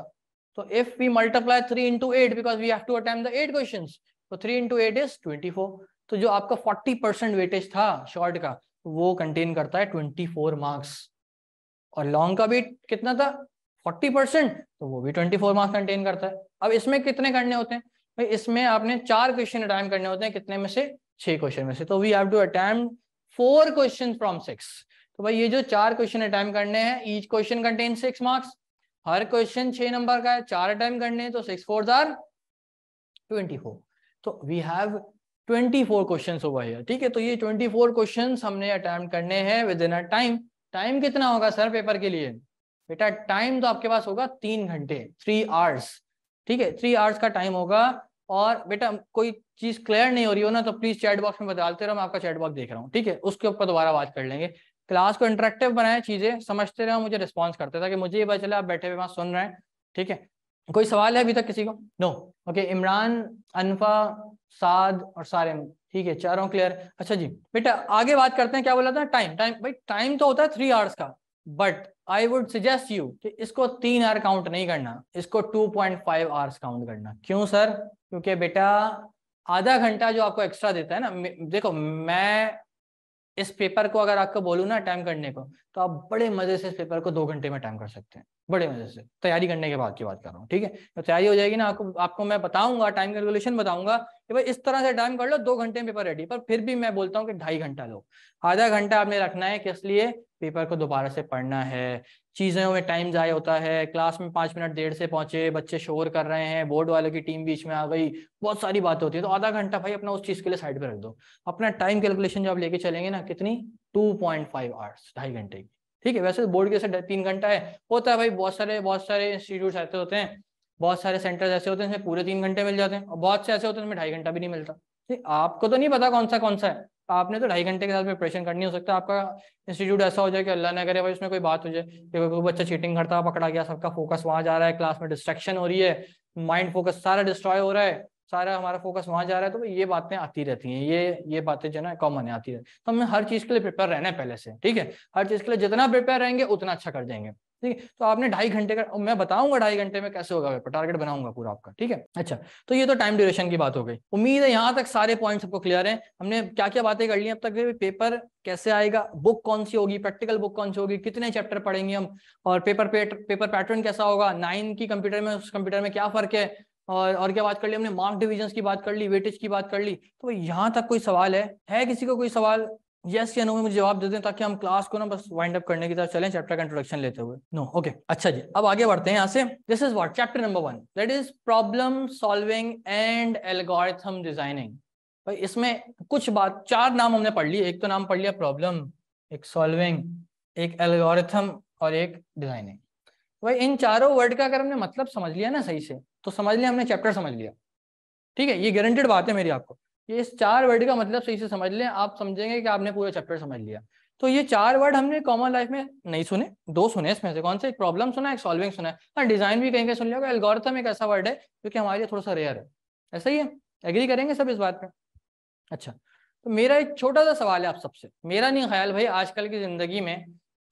तो if we multiply three into eight because we have to eight question तो three into eight is twenty तो जो आपका फोर्टी परसेंट वेटेज था शॉर्ट का वो कंटेन करता है ट्वेंटी फोर मार्क्स और लॉन्ग का भी कितना था फोर्टी परसेंट तो वो भी ट्वेंटी फोर मार्क्स कंटेन करता है अब इसमें कितने करने होते हैं भाई इसमें आपने चार क्वेश्चन अटैम्प करने होते हैं कितने में से छह क्वेश्चन में से तो we have to attempt four question from six तो भाई ये जो चार क्वेश्चन अटैम्प करने हैं each question contain six marks हर क्वेश्चन छह नंबर का है चार अटैम्प करने हैं तो six four are twenty four तो we have twenty four question हुआ है ठीक है तो ये ट्वेंटी फोर क्वेश्चन हमने अटैम्प्ट करने हैं within a time time कितना होगा सर पेपर के लिए बेटा टाइम तो आपके पास होगा तीन घंटे थ्री आवर्स ठीक है थ्री आवर्स का टाइम होगा और बेटा कोई चीज क्लियर नहीं हो रही हो ना तो प्लीज चैट बॉक्स में बताते रहो मैं आपका चैट बॉक्स देख रहा हूँ ठीक है उसके ऊपर दोबारा बात कर लेंगे क्लास को इंटरेक्टिव बनाए चीजें समझते रहो मुझे रिस्पॉन्स करते ताकि मुझे ये पता चले आप बैठे हुए वहां सुन रहे हैं ठीक है कोई सवाल है अभी तक किसी को नो ओके इमरान अनफा साद और सारे ठीक है चारों क्लियर अच्छा जी बेटा आगे बात करते हैं क्या बोला था टाइम टाइम भाई टाइम तो होता है थ्री आवर्स का but I would suggest you कि इसको तीन आवर काउंट नहीं करना इसको two point five hours count करना क्यों सर क्योंकि बेटा आधा घंटा जो आपको एक्स्ट्रा देता है ना देखो मैं इस पेपर को अगर आपको बोलूँ ना टाइम करने को तो आप बड़े मजे से इस पेपर को दो घंटे में टाइम कर सकते हैं बड़े मजे से तैयारी करने के बाद की बात कर रहा हूँ ठीक है तो तैयारी हो जाएगी ना आपको आपको मैं बताऊंगा टाइम कैलकुलेशन बताऊंगा कि भाई इस तरह से टाइम कर लो दो घंटे में पेपर रेडी पर फिर भी मैं बोलता हूँ कि ढाई घंटा लो आधा घंटा आपने रखना है किस लिए पेपर को दोबारा से पढ़ना है चीज़ों में टाइम ज़ाया होता है क्लास में पाँच मिनट देर से पहुंचे बच्चे शोर कर रहे हैं बोर्ड वालों की टीम बीच में आ गई बहुत सारी बात होती है तो आधा घंटा भाई अपना उस चीज़ के लिए साइड पर रख दो अपना टाइम कैलकुलेशन जो आप लेके चलेंगे ना कितनी टू पॉइंट फाइव आवर्स ढाई घंटे की ठीक है वैसे तो बोर्ड के साथ तीन घंटा है होता है भाई बहुत सारे बहुत सारे इंस्टीट्यूट ऐसे होते हैं बहुत सारे सेंटर्स ऐसे होते हैं जिसमें पूरे तीन घंटे मिल जाते हैं और बहुत से ऐसे होते हैं ढाई घंटा भी नहीं मिलता आपको तो नहीं पता कौन सा कौन सा है आपने तो ढाई घंटे के साथ प्रिपरेशन करनी हो सकता है आपका इंस्टीट्यूट ऐसा हो जाए कि अल्लाह ना करे भाई उसमें कोई बात हो जाए कि कोई बच्चा चीटिंग करता पकड़ा गया सबका फोकस वहाँ जा रहा है क्लास में डिस्ट्रेक्शन हो रही है माइंड फोकस सारा डिस्ट्रॉय हो रहा है सारा हमारा फोकस वहाँ जा रहा है तो ये बातें आती रहती हैं ये ये बातें जो ना कॉमन है आती रहती तो हमें हर चीज़ के लिए प्रिपेयर रहना है पहले से ठीक है हर चीज़ के लिए जितना प्रिपेयर रहेंगे उतना अच्छा कर जाएंगे ठीक है तो आपने ढाई घंटे का मैं बताऊंगा ढाई घंटे में कैसे होगा पेपर टारगेट बनाऊंगा पूरा आपका ठीक है अच्छा तो ये तो टाइम ड्यूरेशन की बात हो गई उम्मीद है यहाँ तक सारे पॉइंट आपको क्लियर है हमने क्या क्या बातें कर ली अब तक पेपर कैसे आएगा बुक कौन सी होगी प्रैक्टिकल बुक कौन सी होगी कितने चैप्टर पढ़ेंगे हम और पेपर पेपर पैटर्न कैसा होगा नाइन की कंप्यूटर में उस कंप्यूटर में क्या फर्क है और और क्या बात कर ली हमने मार्क डिविजन की बात कर ली वेटेज की बात कर ली तो यहाँ तक कोई सवाल है है किसी को कोई सवाल यस या नो में मुझे जवाब दे दें ताकि हम क्लास को ना बस वाइंड अप करने की तरफ चलें चैप्टर का इंट्रोडक्शन लेते हुए नो ओके अच्छा जी अब आगे बढ़ते हैं यहाँ से this is what chapter number one that is problem solving and algorithm designing भाई इसमें कुछ बात चार नाम हमने पढ़ लिए एक तो नाम पढ़ लिया प्रॉब्लम एक सॉल्विंग एक एल्गोरिथम और एक डिजाइनिंग भाई इन चारों वर्ड का अगर हमने मतलब समझ लिया ना सही से तो समझ लिया हमने चैप्टर समझ लिया ठीक है ये गारंटेड बात है मेरी आपको ये इस चार वर्ड का मतलब सही से समझ लें आप समझेंगे कि आपने पूरा चैप्टर समझ लिया तो ये चार वर्ड हमने कॉमन लाइफ में नहीं सुने दो सुने इसमें से कौन से एक प्रॉब्लम सुना एक सॉल्विंग सुना है हाँ डिजाइन भी कहीं कहीं सुन लिया होगा एल्गोरिथम एक ऐसा वर्ड है जो कि हमारे लिए थोड़ा सा रेयर है ऐसा ही है एग्री करेंगे सब इस बात पर अच्छा तो मेरा एक छोटा सा सवाल है आप सबसे मेरा नहीं ख्याल भाई आजकल की जिंदगी में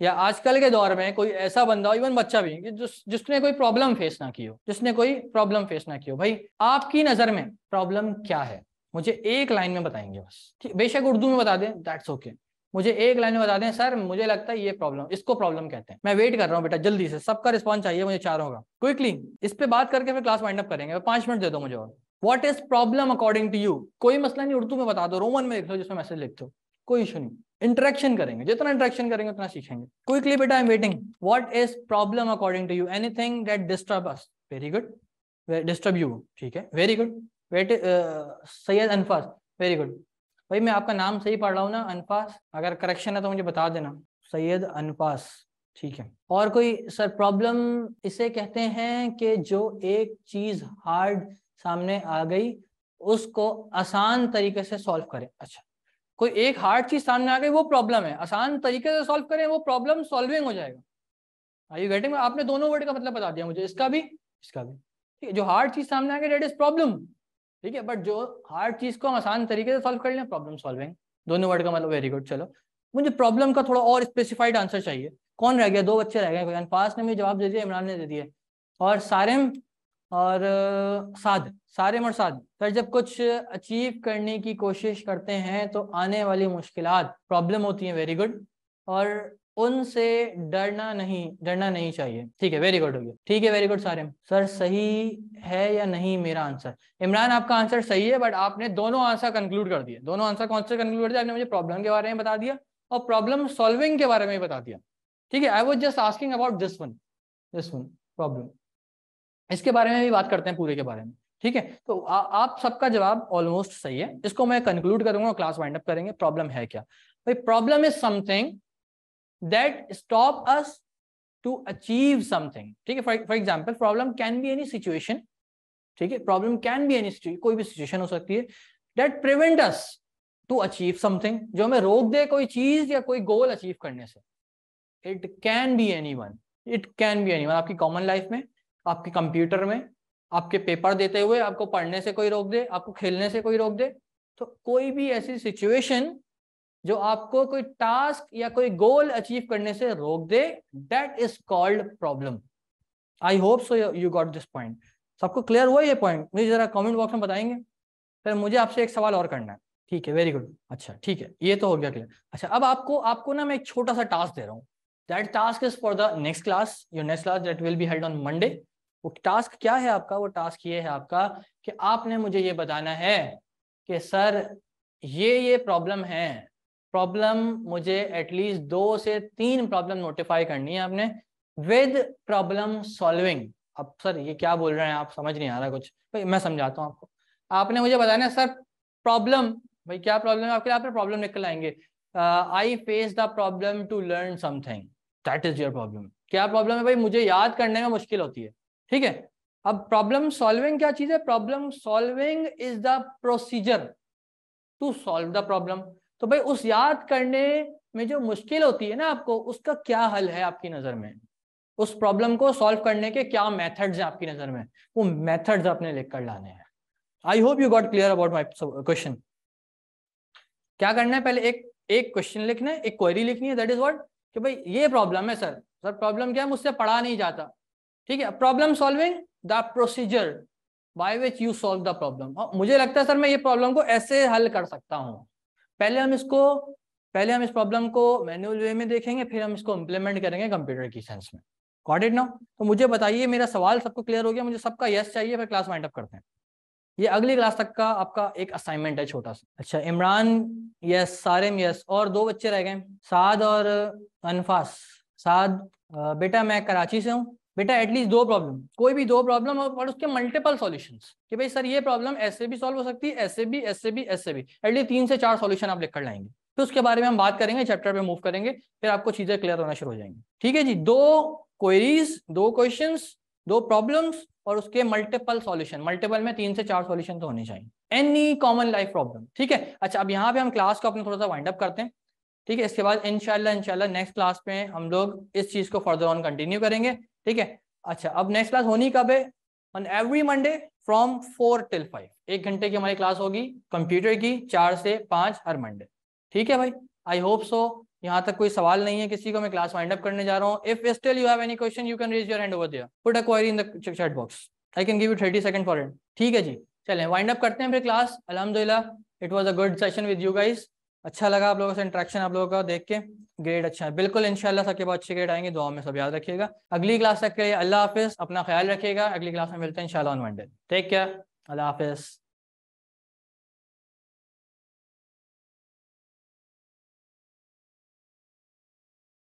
या आजकल के दौर में कोई ऐसा बंदा हो इवन बच्चा भी जिस जिसने कोई प्रॉब्लम फेस ना की हो जिसने कोई प्रॉब्लम फेस ना की हो भाई आपकी नजर में प्रॉब्लम क्या है मुझे एक लाइन में बताएंगे बस बेशक उर्दू में बता दें दैट्स ओके मुझे एक लाइन में बता दें सर मुझे लगता है ये प्रॉब्लम इसको प्रॉब्लम कहते हैं मैं वेट कर रहा हूँ बेटा जल्दी से सबका रिस्पॉन्स चाहिए मुझे चार होगा क्विकली इस पे बात करके फिर क्लास वाइंड अप करेंगे पांच मिनट दे दो मुझे और what is problem according to you कोई मसला नहीं उर्दू में बता दो रोमन में लिख लो जिसमें मैसेज लिखते हो कोई इशू नहीं इंटरेक्शन करेंगे जितना इंटरेक्शन करेंगे उतना सीखेंगे क्विकली बेटा I am waiting what is problem according to you anything that disturb us very good disturb you ठीक है very good wait Syed Anfas very good भाई मैं आपका नाम सही पढ़ रहा हूँ ना अनफास अगर करेक्शन है तो मुझे बता देना सैयद अनफास ठीक है और कोई सर प्रॉब्लम इसे कहते हैं कि जो एक चीज हार्ड सामने आ गई उसको आसान तरीके से सॉल्व करें अच्छा कोई एक हार्ड चीज सामने आ गई वो प्रॉब्लम है आसान तरीके से सॉल्व करें वो प्रॉब्लम सॉल्विंग हो जाएगा आई यू गेटिंग आपने दोनों वर्ड का मतलब बता दिया मुझे इसका भी इसका भी जो हार्ड चीज सामने आ गई डेट इज प्रॉब्लम ठीक है बट जो हार्ड चीज को हम आसान तरीके से सॉल्व कर लें प्रॉब्लम सॉल्विंग दोनों वर्ड का मतलब वेरी गुड चलो मुझे प्रॉब्लम का थोड़ा और स्पेसिफाइड आंसर चाहिए कौन रह गया दो बच्चे रह गए अनफास ने मुझे जवाब दे दिया इमरान ने दे दिए और सारेम और साध सारेम और साध सर जब कुछ अचीव करने की कोशिश करते हैं तो आने वाली मुश्किल प्रॉब्लम होती है वेरी गुड और उनसे डरना नहीं डरना नहीं चाहिए ठीक है वेरी गुड हो गया ठीक है वेरी गुड सारे सर सही है या नहीं मेरा आंसर इमरान आपका आंसर सही है बट आपने दोनों आंसर कंक्लूड कर दिए दोनों आंसर कौन से कंक्लूड कर दिया आपने मुझे प्रॉब्लम के बारे में बता दिया और प्रॉब्लम सॉल्विंग के बारे में बता दिया ठीक है I was just asking about this one this one problem इसके बारे में भी बात करते हैं पूरे के बारे में ठीक है तो आ, आप सबका जवाब ऑलमोस्ट सही है इसको मैं कंक्लूड करूंगा क्लास वाइंड अप करेंगे प्रॉब्लम है क्या भाई problem is something that stop us to achieve something ठीक है for for example problem can be any situation ठीक है problem can be any situation कोई भी situation हो सकती है that prevent us to achieve something जो हमें रोक दे कोई चीज या कोई goal achieve करने से it can be anyone it can be anyone आपकी common life में आपके computer में आपके पेपर देते हुए आपको पढ़ने से कोई रोक दे आपको खेलने से कोई रोक दे तो कोई भी ऐसी सिचुएशन जो आपको कोई टास्क या कोई गोल अचीव करने से रोक दे that is called problem I hope so you got this point सबको क्लियर हुआ ये पॉइंट मुझे जरा कमेंट बॉक्स में बताएंगे फिर मुझे आपसे एक सवाल और करना है ठीक है वेरी गुड अच्छा ठीक है ये तो हो गया क्लियर अच्छा अब आपको आपको ना मैं एक छोटा सा टास्क दे रहा हूँ that task is for the next class your next class that will be held on Monday वो टास्क क्या है आपका वो टास्क ये है आपका कि आपने मुझे ये बताना है कि सर ये ये प्रॉब्लम है प्रॉब्लम मुझे एटलीस्ट दो से तीन प्रॉब्लम नोटिफाई करनी है आपने विद प्रॉब्लम सॉल्विंग अब सर ये क्या बोल रहे हैं आप समझ नहीं आ रहा कुछ भाई मैं समझाता हूँ आपको आपने मुझे बताया ना सर प्रॉब्लम भाई क्या प्रॉब्लम है आपके लिए प्रॉब्लम निकल आएंगे I face the problem to learn something that is your problem क्या प्रॉब्लम है भाई मुझे याद करने में मुश्किल होती है ठीक है अब प्रॉब्लम सॉल्विंग क्या चीज है problem solving is the procedure to solve the problem तो भाई उस याद करने में जो मुश्किल होती है ना आपको उसका क्या हल है आपकी नज़र में उस प्रॉब्लम को सॉल्व करने के क्या मेथड्स हैं आपकी नज़र में वो मेथड्स आपने लिख कर लाने हैं I hope you got clear about my question क्या करना है पहले एक एक क्वेश्चन लिखना है एक क्वेरी लिखनी है दैट इज वॉट कि भाई ये प्रॉब्लम है सर सर प्रॉब्लम क्या है मुझसे पढ़ा नहीं जाता ठीक है problem solving the procedure by which you solve the problem मुझे लगता है सर मैं ये प्रॉब्लम को ऐसे हल कर सकता हूँ पहले हम इसको पहले हम इस प्रॉब्लम को मैनुअल वे में देखेंगे फिर हम इसको इम्प्लीमेंट करेंगे कंप्यूटर की सेंस में गॉट इट नाउ तो मुझे बताइए मेरा सवाल सबको क्लियर हो गया मुझे सबका यस चाहिए फिर क्लास वाइंड अप करते हैं ये अगली क्लास तक का आपका एक असाइनमेंट है छोटा सा अच्छा इमरान यस सारिम यस और दो बच्चे रह गए साद और अनफास साद बेटा मैं कराची से हूँ बेटा एटलीस्ट दो प्रॉब्लम कोई भी दो प्रॉब्लम और उसके मल्टीपल सोल्यूशन कि भाई सर ये प्रॉब्लम ऐसे भी सॉल्व हो सकती है ऐसे भी ऐसे भी ऐसे भी एटलीस्ट तीन से चार सॉल्यूशन आप लिखकर लाएंगे फिर तो उसके बारे में हम बात करेंगे चैप्टर पे मूव करेंगे फिर आपको चीजें क्लियर होना शुरू हो जाएंगे ठीक है जी दो क्वेरीज दो क्वेश्चन दो प्रॉब्लम्स और उसके मल्टीपल सॉल्यूशन मल्टीपल में तीन से चार सॉल्यूशन तो होने चाहिए एनी कॉमन लाइफ प्रॉब्लम ठीक है अच्छा अब यहाँ पे हम क्लास को अपने थोड़ा सा वाइंड अप करते हैं ठीक है इसके बाद इनशाला इनशाला नेक्स्ट क्लास में हम लोग इस चीज को फर्दर ऑन कंटिन्यू करेंगे ठीक है अच्छा अब नेक्स्ट क्लास होनी कब है on every Monday from four till five एक घंटे की हमारी क्लास होगी कंप्यूटर की चार से पांच हर मंडे ठीक है भाई आई होप सो यहाँ तक कोई सवाल नहीं है किसी को मैं क्लास वाइंड अप करने जा रहा हूँ if still you have any question you can raise your hand over there put a query in the chat box I can give you thirty second for it ठीक है जी चलें wind up करते हैं फिर क्लास अलहमदिल्ला it was a good session with you guys अच्छा लगा आप लोगों से इंट्रैक्शन आप लोगों का देख के ग्रेड अच्छा है बिल्कुल इनशाला सबके बाद अच्छे ग्रेड आएंगे दुआ में सब याद रखिएगा अगली क्लास तक के लिए अल्लाह हाफिज़ अपना ख्याल रखिएगा अगली क्लास में मिलते हैं इंशाल्लाह ऑन मंडे टेक केयर अल्लाह हाफिज़